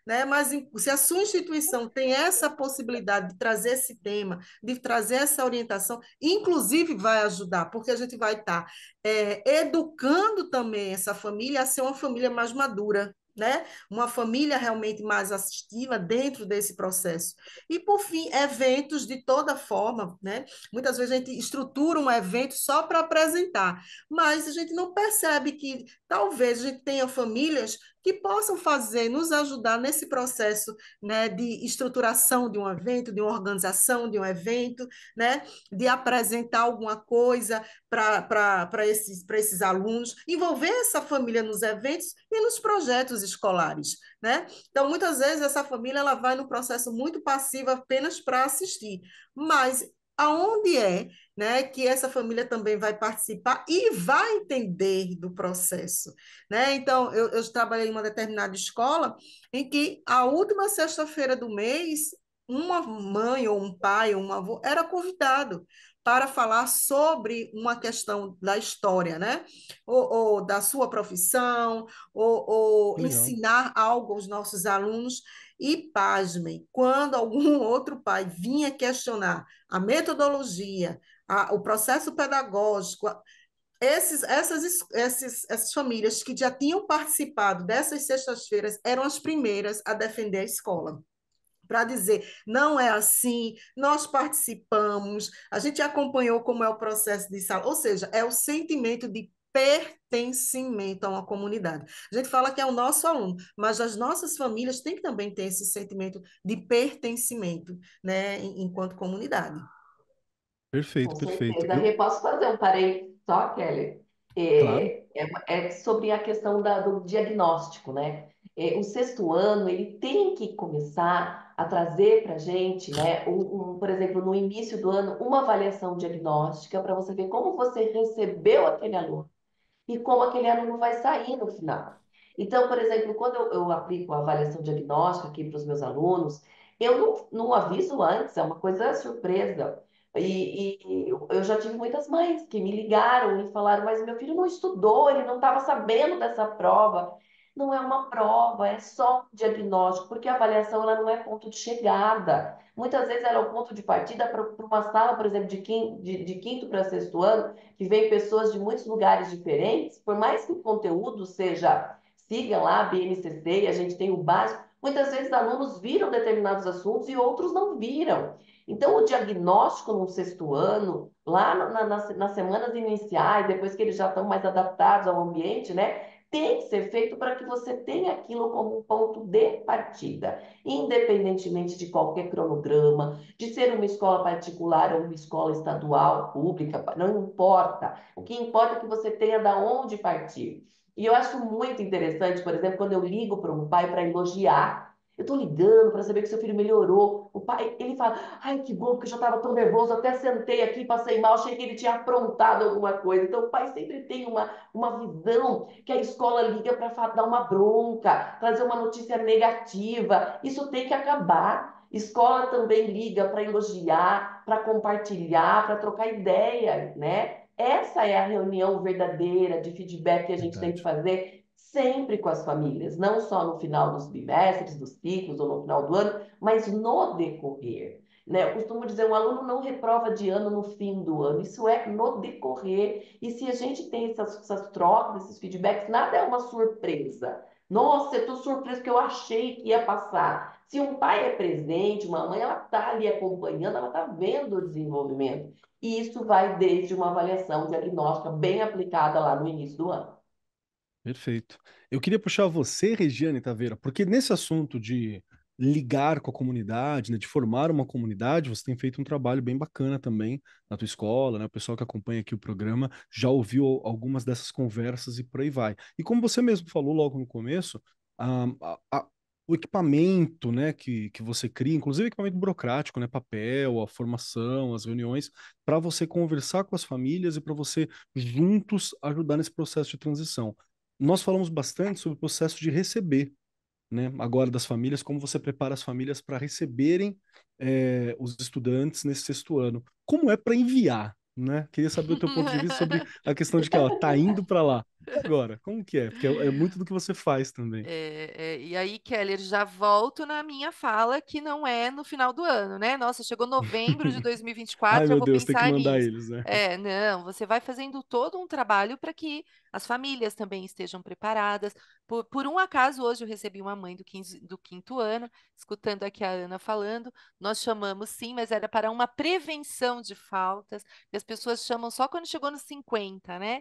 Speaker 5: Né? Mas se a sua instituição tem essa possibilidade de trazer esse tema, de trazer essa orientação, inclusive vai ajudar, porque a gente vai estar tá, é, educando também essa família a ser uma família mais madura, né? Uma família realmente mais assistiva dentro desse processo. E, por fim, eventos de toda forma, né? Muitas vezes a gente estrutura um evento só para apresentar, mas a gente não percebe que talvez a gente tenha famílias que possam fazer, nos ajudar nesse processo né, de estruturação de um evento, de uma organização, de um evento, né, de apresentar alguma coisa para esses, esses alunos, envolver essa família nos eventos e nos projetos escolares. Né? Então, muitas vezes, essa família ela vai no processo muito passivo apenas para assistir, mas aonde é né, que essa família também vai participar e vai entender do processo. Né? Então, eu, eu trabalhei em uma determinada escola em que a última sexta-feira do mês, uma mãe ou um pai ou um avô era convidado para falar sobre uma questão da história, né? Ou, ou da sua profissão, ou, ou ensinar algo aos nossos alunos. E, pasmem, quando algum outro pai vinha questionar a metodologia, a, o processo pedagógico, esses, essas, esses, essas famílias que já tinham participado dessas sextas-feiras eram as primeiras a defender a escola para dizer não é assim, nós participamos, a gente acompanhou como é o processo de sala, ou seja, é o sentimento de pertencimento a uma comunidade. A gente fala que é o nosso aluno, mas as nossas famílias têm que também ter esse sentimento de pertencimento, né, enquanto comunidade.
Speaker 1: Perfeito, Com perfeito. Eu Eu...
Speaker 5: Posso fazer um parênteses só,
Speaker 3: Kelly? É, claro. é, é, sobre a questão da, do diagnóstico, né? É, o sexto ano, ele tem que começar a trazer para a gente, né, um, um, por exemplo, no início do ano, uma avaliação diagnóstica para você ver como você recebeu aquele aluno e como aquele aluno vai sair no final. Então, por exemplo, quando eu, eu aplico a avaliação diagnóstica aqui para os meus alunos, eu não, não, aviso antes, é uma coisa surpresa. E, e, eu já tive muitas mães que me ligaram e falaram: Mas meu filho não estudou, ele não estava sabendo dessa prova não é uma prova, é só um diagnóstico, porque a avaliação ela não é ponto de chegada. Muitas vezes ela é o ponto de partida para uma sala, por exemplo, de quinto, de, de quinto para sexto ano, que vem pessoas de muitos lugares diferentes, por mais que o conteúdo seja, siga lá a BNCC e a gente tem o básico, muitas vezes alunos viram determinados assuntos e outros não viram. Então, o diagnóstico no sexto ano, lá na, na, nas, nas semanas iniciais, depois que eles já estão mais adaptados ao ambiente, né? tem que ser feito para que você tenha aquilo como um ponto de partida, independentemente de qualquer cronograma, de ser uma escola particular ou uma escola estadual, pública, não importa. O que importa é que você tenha da onde partir. E eu acho muito interessante, por exemplo, quando eu ligo para um pai para elogiar eu tô ligando para saber que seu filho melhorou. O pai, ele fala: "Ai, que bom, porque eu já estava tão nervoso, até sentei aqui, passei mal, achei que ele tinha aprontado alguma coisa". Então o pai sempre tem uma uma visão que a escola liga para dar uma bronca, trazer uma notícia negativa. Isso tem que acabar. Escola também liga para elogiar, para compartilhar, para trocar ideia, né? Essa é a reunião verdadeira de feedback que a gente Verdade. tem que fazer sempre com as famílias, não só no final dos bimestres, dos ciclos ou no final do ano, mas no decorrer. Né? Eu costumo dizer, um aluno não reprova de ano no fim do ano, isso é no decorrer. E se a gente tem essas, essas trocas, esses feedbacks, nada é uma surpresa. Nossa, eu estou surpreso que eu achei que ia passar. Se um pai é presente, uma mãe, ela está ali acompanhando, ela está vendo o desenvolvimento. E isso vai desde uma avaliação diagnóstica bem aplicada lá no início do ano.
Speaker 1: Perfeito. Eu queria puxar você, Regiane Taveira, porque nesse assunto de ligar com a comunidade, né, de formar uma comunidade, você tem feito um trabalho bem bacana também na tua escola, né? O pessoal que acompanha aqui o programa já ouviu algumas dessas conversas e por aí vai. E como você mesmo falou logo no começo, a, a, o equipamento né, que, que você cria, inclusive equipamento burocrático, né, papel, a formação, as reuniões, para você conversar com as famílias e para você juntos ajudar nesse processo de transição nós falamos bastante sobre o processo de receber, né, agora das famílias, como você prepara as famílias para receberem é, os estudantes nesse sexto ano. Como é para enviar, né? Queria saber o teu ponto de vista sobre a questão de que ó está indo para lá agora? Como que é? Porque é, é muito do que você faz também.
Speaker 2: É, é, e aí, Keller, já volto na minha fala que não é no final do ano, né? Nossa, chegou novembro de 2024, Ai, eu meu vou Deus, pensar tem que mandar nisso.
Speaker 5: eles, né? É,
Speaker 2: não, você vai fazendo todo um trabalho para que as famílias também estejam preparadas. Por, por um acaso, hoje eu recebi uma mãe do, 15, do quinto ano, escutando aqui a Ana falando, nós chamamos sim, mas era para uma prevenção de faltas, e as pessoas chamam só quando chegou nos 50, né?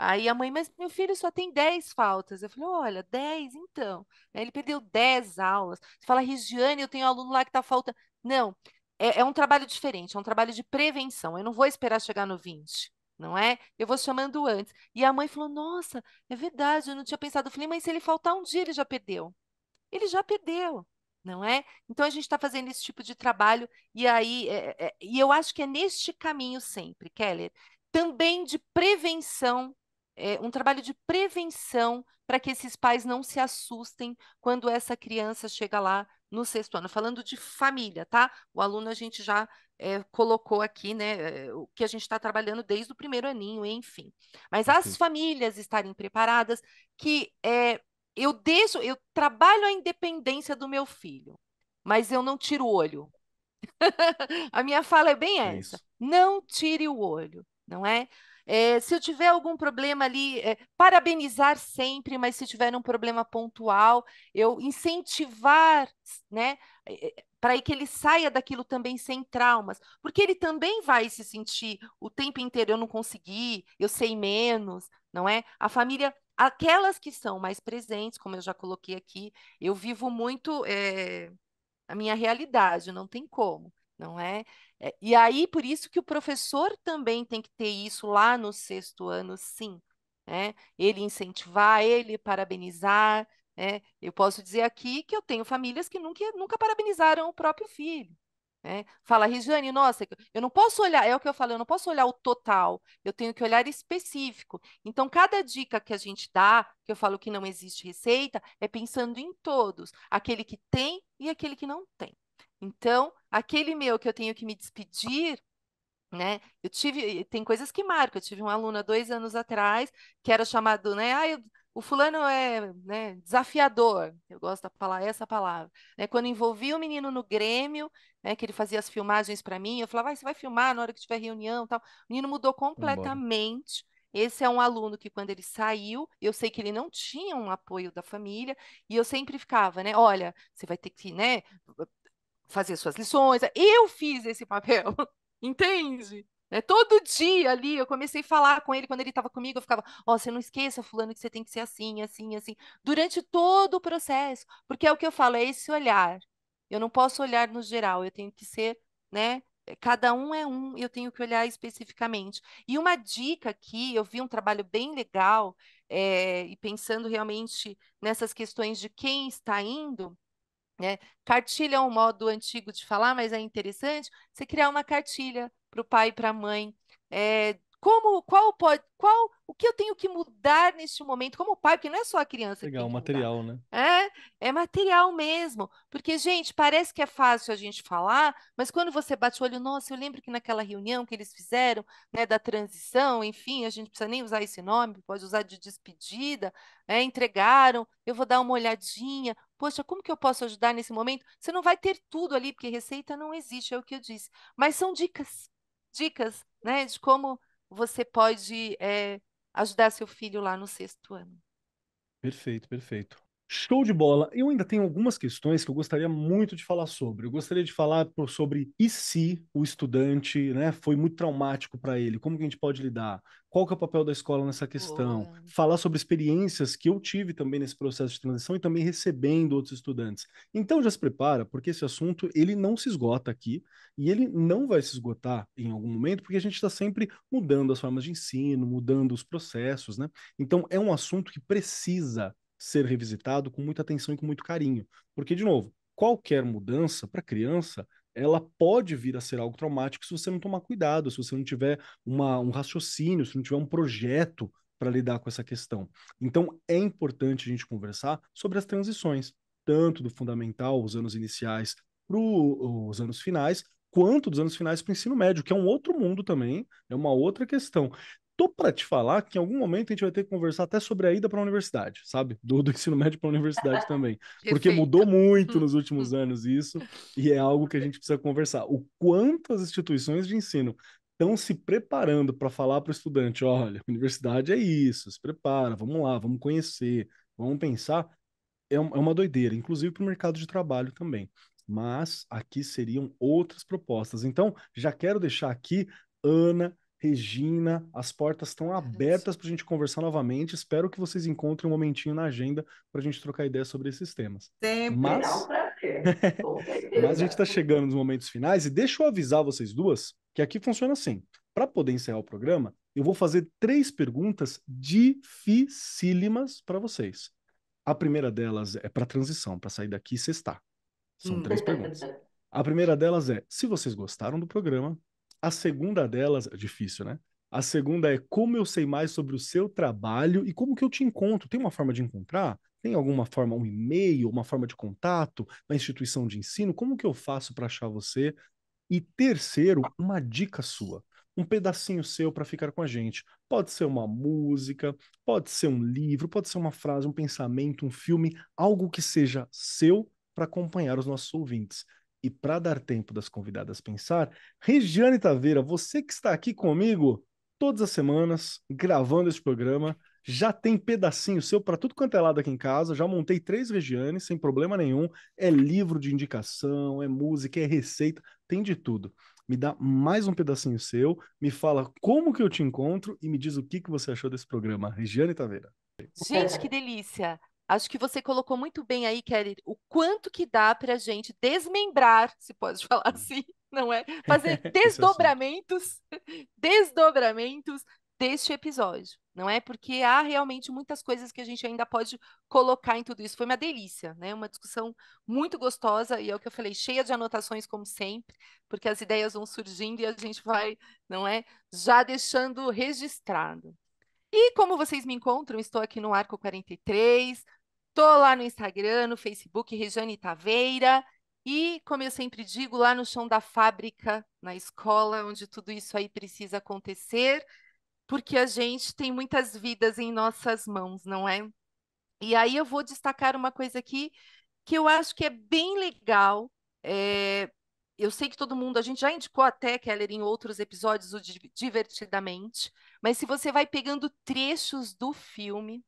Speaker 2: Aí a mãe, mas meu filho só tem 10 faltas. Eu falei, olha, 10 então. Aí ele perdeu 10 aulas. Você fala, Regiane, eu tenho um aluno lá que está faltando. Não, é, é, um trabalho diferente, é um trabalho de prevenção. Eu não vou esperar chegar no 20, não é? Eu vou chamando antes. E a mãe falou, nossa, é verdade, eu não tinha pensado. Eu falei, mas se ele faltar um dia, ele já perdeu. Ele já perdeu. Não é? Então a gente está fazendo esse tipo de trabalho, e aí é, é, é, e eu acho que é neste caminho sempre, Keller, também de prevenção é, um trabalho de prevenção para que esses pais não se assustem quando essa criança chega lá no sexto ano. Falando de família, tá? O aluno a gente já é, colocou aqui, né? É, o que a gente está trabalhando desde o primeiro aninho, enfim. Mas as Sim. famílias estarem preparadas, que é, eu deixo, eu trabalho a independência do meu filho, mas eu não tiro o olho. a minha fala é bem é essa. não tire o olho, não é? É, se eu tiver algum problema ali, é, parabenizar sempre, mas se tiver um problema pontual, eu incentivar, né? É, é, Para que ele saia daquilo também sem traumas, porque ele também vai se sentir o tempo inteiro eu não consegui, eu sei menos, não é? A família aquelas que são mais presentes, como eu já coloquei aqui, eu vivo muito é, a minha realidade, não tem como, não é? É, e aí, por isso que o professor também tem que ter isso lá no sexto ano, sim. Né? Ele incentivar, ele parabenizar. Né? Eu posso dizer aqui que eu tenho famílias que nunca, nunca parabenizaram o próprio filho. Né? Fala, Regiane, nossa, eu não posso olhar, é o que eu falo, eu não posso olhar o total, eu tenho que olhar específico. Então, cada dica que a gente dá, que eu falo que não existe receita, é pensando em todos, aquele que tem e aquele que não tem. Então, aquele meu que eu tenho que me despedir, né? Eu tive, tem coisas que marcam. Eu tive um aluno há dois anos atrás que era chamado, né? Ah, eu, o fulano é né, desafiador, eu gosto de falar essa palavra. Né? Quando envolvia o menino no Grêmio, né, que ele fazia as filmagens para mim, eu falava, ah, você vai filmar na hora que tiver reunião tal. O menino mudou completamente. Esse é um aluno que, quando ele saiu, eu sei que ele não tinha um apoio da família, e eu sempre ficava, né? Olha, você vai ter que, né? fazer suas lições. É, eu fiz esse papel, entende? Né? Todo dia ali, eu comecei a falar com ele quando ele estava comigo, eu ficava, ó, oh, você não esqueça, fulano, que você tem que ser assim, assim, assim, durante todo o processo, porque é o que eu falo, é esse olhar. Eu não posso olhar no geral, eu tenho que ser, né? É, cada um é um, eu tenho que olhar especificamente. E uma dica aqui, eu vi um trabalho bem legal, é, e pensando realmente nessas questões de quem está indo, né? Cartilha é um modo antigo de falar, mas é interessante você criar uma cartilha para o pai e para a mãe, é, como, qual pode, qual, o que eu tenho que mudar neste momento como pai, porque não é só a criança. Legal,
Speaker 1: material, mudar.
Speaker 2: né? É, é material mesmo, porque gente, parece que é fácil a gente falar, mas quando você bate o olho, nossa, eu lembro que naquela reunião que eles fizeram, né, da transição, enfim, a gente precisa nem usar esse nome, pode usar de despedida, é entregaram, eu vou dar uma olhadinha, poxa, como que eu posso ajudar nesse momento? Você não vai ter tudo ali, porque receita não existe, é o que eu disse, mas são dicas, dicas, né, de como você pode é, ajudar seu filho lá no sexto ano.
Speaker 1: Perfeito, perfeito. Show de bola. Eu ainda tenho algumas questões que eu gostaria muito de falar sobre. Eu gostaria de falar sobre e se o estudante, né, foi muito traumático para ele, como que a gente pode lidar? Qual que é o papel da escola nessa questão? Boa. Falar sobre experiências que eu tive também nesse processo de transição e também recebendo outros estudantes. Então já se prepara, porque esse assunto ele não se esgota aqui e ele não vai se esgotar em algum momento, porque a gente está sempre mudando as formas de ensino, mudando os processos, né? Então é um assunto que precisa ser revisitado com muita atenção e com muito carinho. Porque, de novo, qualquer mudança para criança ela pode vir a ser algo traumático se você não tomar cuidado, se você não tiver uma, um raciocínio, se não tiver um projeto para lidar com essa questão. Então, é importante a gente conversar sobre as transições, tanto do fundamental, os anos iniciais, para os anos finais, quanto dos anos finais para o ensino médio, que é um outro mundo também, é uma outra questão tô para te falar que em algum momento a gente vai ter que conversar até sobre a ida para a universidade, sabe? Do, do ensino médio para a universidade também. Porque mudou muito nos hum. últimos anos isso, e é algo que a gente precisa conversar. O quanto as instituições de ensino estão se preparando para falar para o estudante: olha, universidade é isso, se prepara, vamos lá, vamos conhecer, vamos pensar. É, um, é uma doideira, inclusive para o mercado de trabalho também. Mas aqui seriam outras propostas. Então, já quero deixar aqui, Ana Regina, as portas estão abertas para a gente conversar novamente. Espero que vocês encontrem um momentinho na agenda para a gente trocar ideia sobre esses temas.
Speaker 5: Sempre
Speaker 4: Mas... é um prazer. Mas a gente está
Speaker 1: chegando nos momentos finais e deixa eu avisar vocês duas que aqui funciona assim. Para poder encerrar o programa, eu vou fazer três perguntas dificílimas para vocês. A primeira delas é para transição, para sair daqui e cestar. São hum. três perguntas. A primeira delas é: se vocês gostaram do programa, a segunda delas, é difícil, né? A segunda é como eu sei mais sobre o seu trabalho e como que eu te encontro. Tem uma forma de encontrar? Tem alguma forma, um e-mail, uma forma de contato, uma instituição de ensino? Como que eu faço para achar você? E terceiro, uma dica sua, um pedacinho seu para ficar com a gente. Pode ser uma música, pode ser um livro, pode ser uma frase, um pensamento, um filme, algo que seja seu para acompanhar os nossos ouvintes. E para dar tempo das convidadas pensar, Regiane Taveira, você que está aqui comigo todas as semanas gravando esse programa, já tem pedacinho seu para tudo quanto é lado aqui em casa. Já montei três Regiane sem problema nenhum. É livro de indicação, é música, é receita, tem de tudo. Me dá mais um pedacinho seu, me fala como que eu te encontro e me diz o que, que você achou desse programa. Regiane Taveira. Gente, que
Speaker 2: delícia! Acho que você colocou muito bem aí, Kelly, o quanto que dá para a gente desmembrar, se pode falar uhum. assim, não é? Fazer é assim. desdobramentos, desdobramentos deste episódio, não é? Porque há realmente muitas coisas que a gente ainda pode colocar em tudo isso. Foi uma delícia, né? Uma discussão muito gostosa e é o que eu falei, cheia de anotações como sempre, porque as ideias vão surgindo e a gente vai, não é? Já deixando registrado. E como vocês me encontram, estou aqui no Arco 43, Estou lá no Instagram, no Facebook, Regiane Taveira. E, como eu sempre digo, lá no chão da fábrica, na escola, onde tudo isso aí precisa acontecer, porque a gente tem muitas vidas em nossas mãos, não é? E aí eu vou destacar uma coisa aqui que eu acho que é bem legal. É... Eu sei que todo mundo, a gente já indicou até, Keller, em outros episódios, o Divertidamente, mas se você vai pegando trechos do filme,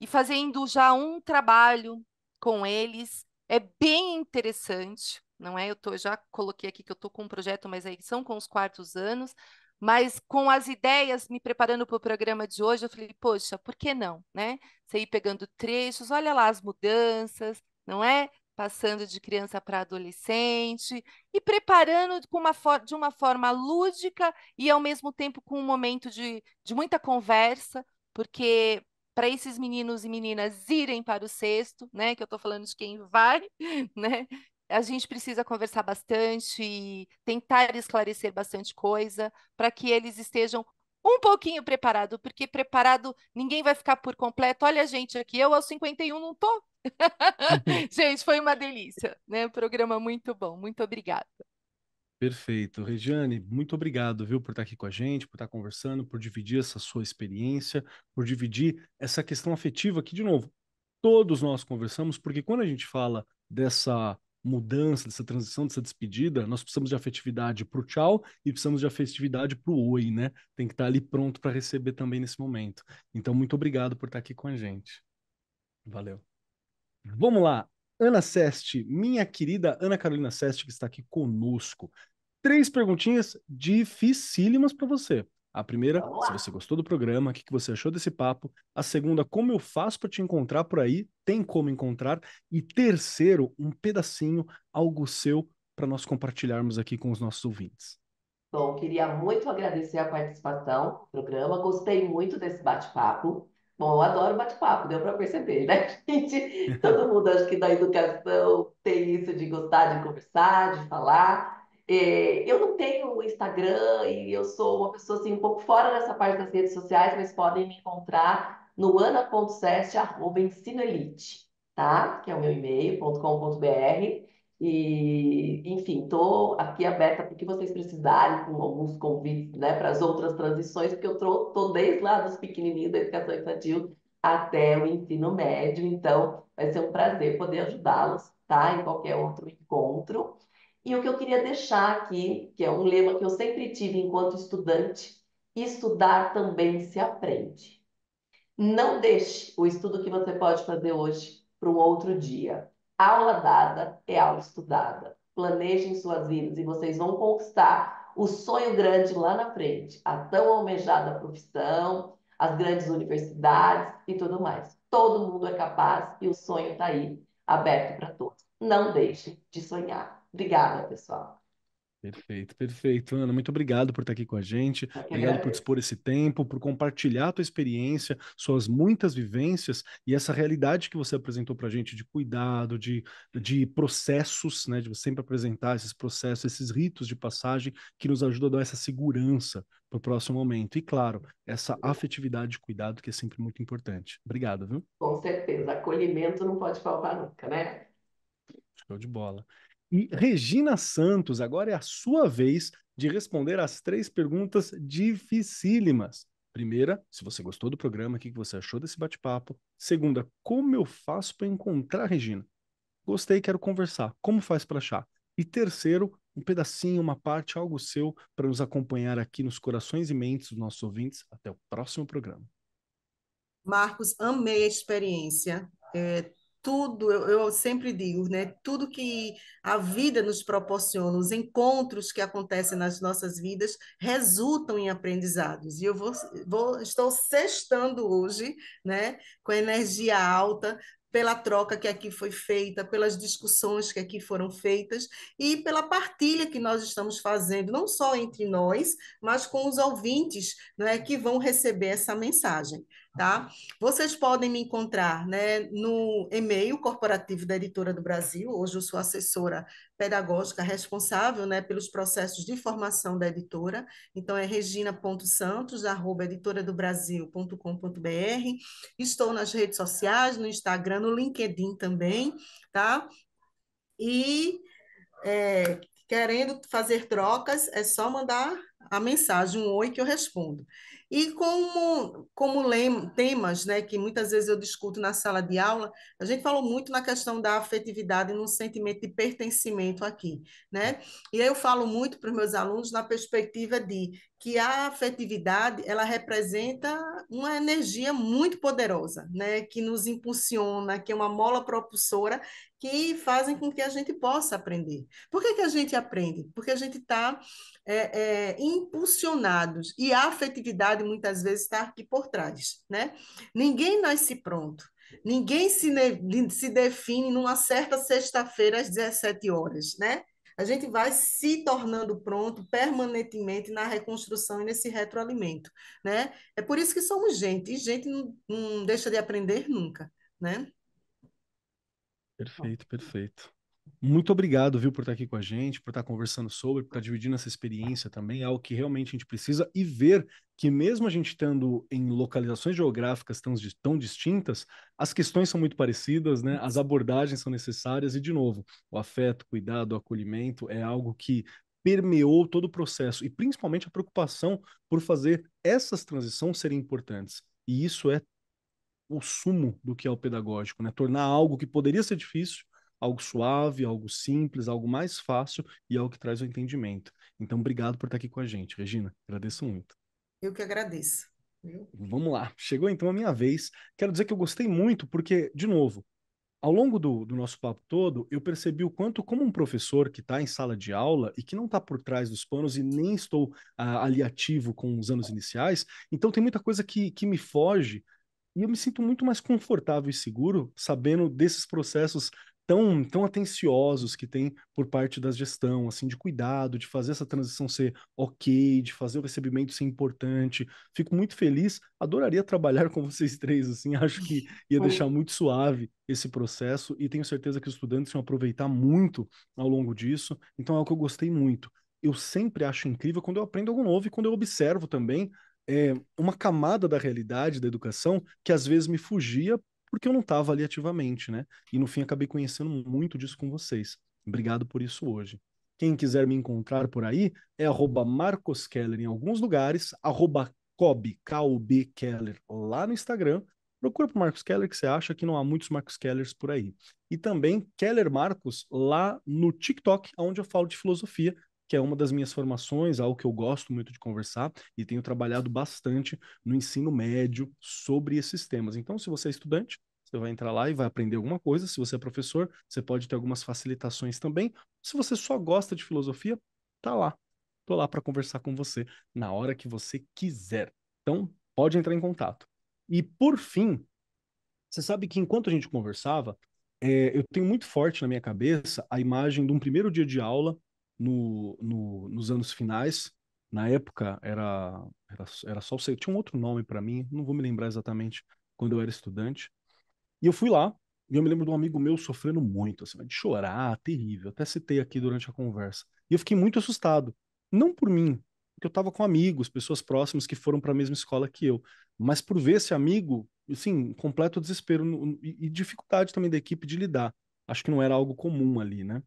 Speaker 2: e fazendo já um trabalho com eles. É bem interessante, não é? Eu tô, já coloquei aqui que eu estou com um projeto, mas aí são com os quartos anos. Mas com as ideias, me preparando para o programa de hoje, eu falei, poxa, por que não, né? Você ir pegando trechos, olha lá as mudanças, não é? Passando de criança para adolescente e preparando uma de uma forma lúdica e ao mesmo tempo com um momento de, de muita conversa, porque para esses meninos e meninas irem para o sexto, né? Que eu estou falando de quem vai, né? A gente precisa conversar bastante e tentar esclarecer bastante coisa para que eles estejam um pouquinho preparados, porque preparado ninguém vai ficar por completo. Olha, gente, aqui eu aos 51 não estou. gente, foi uma delícia, né? Um programa muito bom. Muito obrigada.
Speaker 1: Perfeito. Regiane, muito obrigado, viu, por estar aqui com a gente, por estar conversando, por dividir essa sua experiência, por dividir essa questão afetiva que, de novo, todos nós conversamos, porque quando a gente fala dessa mudança, dessa transição, dessa despedida, nós precisamos de afetividade para o tchau e precisamos de afetividade para o oi, né? Tem que estar ali pronto para receber também nesse momento. Então, muito obrigado por estar aqui com a gente. Valeu. Vamos lá. Ana Seste, minha querida Ana Carolina Seste, que está aqui conosco três perguntinhas dificílimas para você. A primeira, se você gostou do programa, o que, que você achou desse papo. A segunda, como eu faço para te encontrar por aí? Tem como encontrar? E terceiro, um pedacinho, algo seu, para nós compartilharmos aqui com os nossos ouvintes.
Speaker 3: Bom, queria muito agradecer a participação do programa, gostei muito desse bate-papo. Bom, eu adoro bate-papo, deu para perceber, né, gente? Todo mundo acho que da educação tem isso de gostar de conversar, de falar. É, eu não tenho Instagram e eu sou uma pessoa assim um pouco fora dessa parte das redes sociais, mas podem me encontrar no ana.sest@ensinoelite, tá? Que é o meu e-mail.com.br e enfim, estou aqui aberta para o que vocês precisarem, com alguns convites, né, para as outras transições, porque eu estou desde lá dos pequenininhos da educação infantil até o ensino médio, então vai ser um prazer poder ajudá-los, tá? Em qualquer outro encontro. E o que eu queria deixar aqui, que é um lema que eu sempre tive enquanto estudante, estudar também se aprende. Não deixe o estudo que você pode fazer hoje para um outro dia. Aula dada é aula estudada. Planejem suas vidas e vocês vão conquistar o sonho grande lá na frente, a tão almejada profissão, as grandes universidades e tudo mais. Todo mundo é capaz e o sonho está aí, aberto para todos. Não deixe de sonhar. Obrigada, pessoal.
Speaker 1: Perfeito, perfeito. Ana, muito obrigado por estar aqui com a gente. Obrigado por dispor esse tempo, por compartilhar a tua experiência, suas muitas vivências e essa realidade que você apresentou para a gente de cuidado, de, de processos, né? De você sempre apresentar esses processos, esses ritos de passagem que nos ajudam a dar essa segurança para o próximo momento. E claro, essa afetividade de cuidado que é sempre muito importante. Obrigado, viu?
Speaker 3: Com certeza. Acolhimento não pode faltar nunca, né?
Speaker 1: Show de bola. E Regina Santos, agora é a sua vez de responder as três perguntas dificílimas. Primeira, se você gostou do programa, o que você achou desse bate-papo? Segunda, como eu faço para encontrar Regina? Gostei, quero conversar. Como faz para achar? E terceiro, um pedacinho, uma parte, algo seu para nos acompanhar aqui nos corações e mentes dos nossos ouvintes. Até o próximo programa.
Speaker 5: Marcos, amei a experiência. É, tudo, eu, eu, sempre digo, né? Tudo que a vida nos proporciona, os encontros que acontecem nas nossas vidas resultam em aprendizados. E eu vou, vou estou sextando hoje, né? Com energia alta pela troca que aqui foi feita, pelas discussões que aqui foram feitas e pela partilha que nós estamos fazendo, não só entre nós, mas com os ouvintes, né, que vão receber essa mensagem tá? Vocês podem me encontrar, né, no e-mail corporativo da Editora do Brasil. Hoje eu sou assessora pedagógica responsável, né, pelos processos de formação da editora. Então é regina.santos@editoradobrasil.com.br. Estou nas redes sociais, no Instagram, no LinkedIn também, tá? E é, querendo fazer trocas, é só mandar a mensagem, um oi que eu respondo. E como, como temas né, que muitas vezes eu discuto na sala de aula, a gente falou muito na questão da afetividade, no sentimento de pertencimento aqui. Né? E eu falo muito para os meus alunos na perspectiva de que a afetividade ela representa uma energia muito poderosa, né, que nos impulsiona, que é uma mola propulsora que fazem com que a gente possa aprender. Por que, que a gente aprende? Porque a gente está é, é, impulsionados e a afetividade muitas vezes está aqui por trás, né? Ninguém nasce pronto. Ninguém se, se define numa certa sexta-feira às 17 horas, né? A gente vai se tornando pronto permanentemente na reconstrução e nesse retroalimento, né? É por isso que somos gente, e gente não, não deixa de aprender nunca, né?
Speaker 1: Perfeito, perfeito. Muito obrigado, viu, por estar aqui com a gente, por estar conversando sobre, por estar dividindo essa experiência também, é algo que realmente a gente precisa e ver que mesmo a gente estando em localizações geográficas tão, tão distintas, as questões são muito parecidas, né? As abordagens são necessárias e de novo, o afeto, cuidado, o acolhimento é algo que permeou todo o processo e principalmente a preocupação por fazer essas transições serem importantes. E isso é o sumo do que é o pedagógico, né? Tornar algo que poderia ser difícil, algo suave, algo simples, algo mais fácil e algo que traz o entendimento. Então, obrigado por estar aqui com a gente, Regina. Agradeço muito.
Speaker 5: Eu que agradeço. Viu?
Speaker 1: Vamos lá. Chegou então a minha vez. Quero dizer que eu gostei muito, porque, de novo, ao longo do, do, nosso papo todo, eu percebi o quanto, como um professor que está em sala de aula e que não está por trás dos panos e nem estou ah, ali ativo com os anos iniciais, então tem muita coisa que, que me foge e eu me sinto muito mais confortável e seguro sabendo desses processos tão, tão atenciosos que tem por parte da gestão, assim, de cuidado, de fazer essa transição ser ok, de fazer o recebimento ser importante. Fico muito feliz, adoraria trabalhar com vocês três, assim, acho que ia deixar muito suave esse processo e tenho certeza que os estudantes vão aproveitar muito ao longo disso, então é o que eu gostei muito. Eu sempre acho incrível quando eu aprendo algo novo e quando eu observo também é, uma camada da realidade da educação que às vezes me fugia porque eu não estava ali ativamente, né? E no fim acabei conhecendo muito disso com vocês. Obrigado por isso hoje. Quem quiser me encontrar por aí é @marcoskeller em alguns lugares, arroba Kobe, K-O-B Keller lá no Instagram. Procura por Marcos Keller que você acha que não há muitos Marcos Kellers por aí. E também Keller Marcos lá no TikTok, onde eu falo de filosofia que é uma das minhas formações, algo que eu gosto muito de conversar e tenho trabalhado bastante no ensino médio sobre esses temas. Então, se você é estudante, você vai entrar lá e vai aprender alguma coisa. Se você é professor, você pode ter algumas facilitações também. Se você só gosta de filosofia, tá lá. Tô lá para conversar com você na hora que você quiser. Então, pode entrar em contato. E por fim, você sabe que enquanto a gente conversava, é, eu tenho muito forte na minha cabeça a imagem de um primeiro dia de aula no, no, nos anos finais. Na época era, era, era só o CEU, tinha um outro nome para mim, não vou me lembrar exatamente quando eu era estudante. E eu fui lá, e eu me lembro de um amigo meu sofrendo muito, assim, de chorar, terrível. Até citei aqui durante a conversa. E eu fiquei muito assustado. Não por mim, porque eu estava com amigos, pessoas próximas que foram para a mesma escola que eu, mas por ver esse amigo, assim, completo desespero e, dificuldade também da equipe de lidar. Acho que não era algo comum ali, né?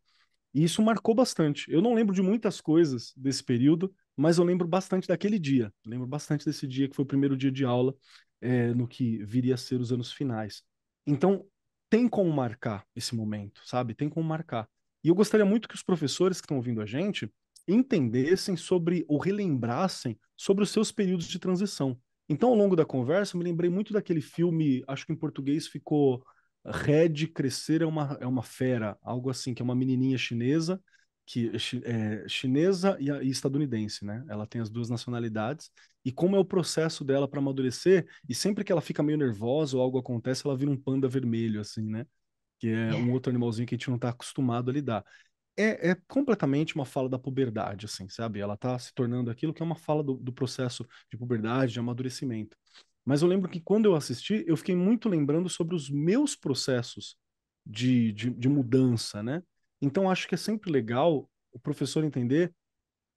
Speaker 1: E isso marcou bastante. Eu não lembro de muitas coisas desse período, mas eu lembro bastante daquele dia. Eu lembro bastante desse dia, que foi o primeiro dia de aula, é, no que viria a ser os anos finais. Então, tem como marcar esse momento, sabe? Tem como marcar. E eu gostaria muito que os professores que estão ouvindo a gente entendessem sobre, ou relembrassem sobre os seus períodos de transição. Então, ao longo da conversa, eu me lembrei muito daquele filme, acho que em português ficou Red Crescer é uma, é uma fera, algo assim, que é uma menininha chinesa, que é, é chinesa e, estadunidense, né? Ela tem as duas nacionalidades. E como é o processo dela para amadurecer, e sempre que ela fica meio nervosa ou algo acontece, ela vira um panda vermelho, assim, né? Que é um outro animalzinho que a gente não está acostumado a lidar. É, é, completamente uma fala da puberdade, assim, sabe? Ela está se tornando aquilo que é uma fala do, do processo de puberdade, de amadurecimento. Mas eu lembro que quando eu assisti, eu fiquei muito lembrando sobre os meus processos de, de, de mudança, né? Então acho que é sempre legal o professor entender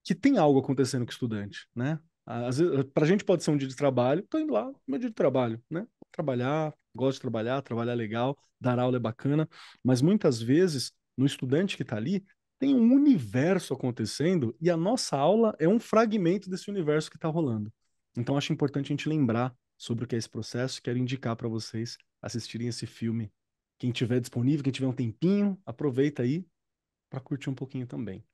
Speaker 1: que tem algo acontecendo com o estudante, né? Às vezes, pra gente pode ser um dia de trabalho, tô indo lá, meu dia de trabalho, né? Trabalhar, gosto de trabalhar, trabalhar é legal, dar aula é bacana, mas muitas vezes no estudante que está ali tem um universo acontecendo e a nossa aula é um fragmento desse universo que está rolando. Então acho importante a gente lembrar sobre o que é esse processo. Quero indicar para vocês assistirem esse filme. Quem tiver disponível, quem tiver um tempinho, aproveita aí para curtir um pouquinho também.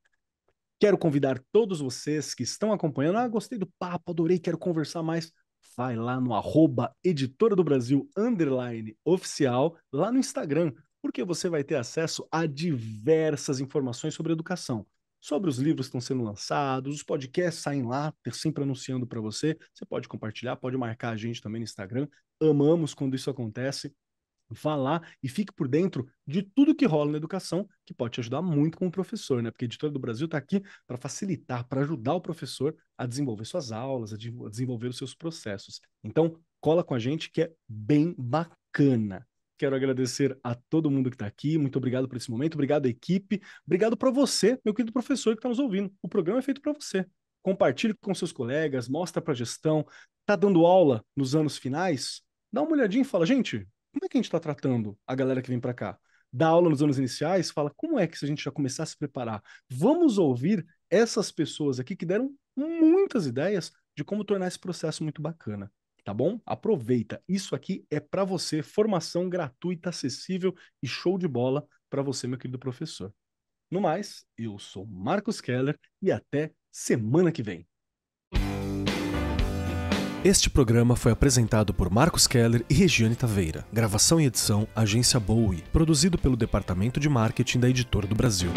Speaker 1: Quero convidar todos vocês que estão acompanhando. Ah, gostei do papo, adorei, quero conversar mais. Vai lá no arroba Editora do Brasil underline oficial, lá no Instagram, porque você vai ter acesso a diversas informações sobre educação sobre os livros que estão sendo lançados, os podcasts saem lá, tá sempre anunciando para você. Você pode compartilhar, pode marcar a gente também no Instagram. Amamos quando isso acontece. Vá lá e fique por dentro de tudo que rola na educação, que pode te ajudar muito como professor, né? Porque a Editora do Brasil está aqui para facilitar, para ajudar o professor a desenvolver suas aulas, a desenvolver os seus processos. Então, cola com a gente que é bem bacana. Quero agradecer a todo mundo que está aqui. Muito obrigado por esse momento. Obrigado, equipe. Obrigado para você, meu querido professor que está nos ouvindo. O programa é feito para você. Compartilhe com seus colegas, mostra para a gestão. Está dando aula nos anos finais? Dá uma olhadinha e fala, gente, como é que a gente está tratando a galera que vem para cá? Dá aula nos anos iniciais, fala como é que se a gente já começar a se preparar, vamos ouvir essas pessoas aqui que deram muitas ideias de como tornar esse processo muito bacana tá bom? Aproveita, isso aqui é para você, formação gratuita, acessível e show de bola para você, meu querido professor. No mais, eu sou Marcos Keller e até semana que vem. Este programa foi apresentado por Marcos Keller e Regiane Taveira. Gravação e edição Agência Bowie, produzido pelo Departamento de Marketing da Editora do Brasil.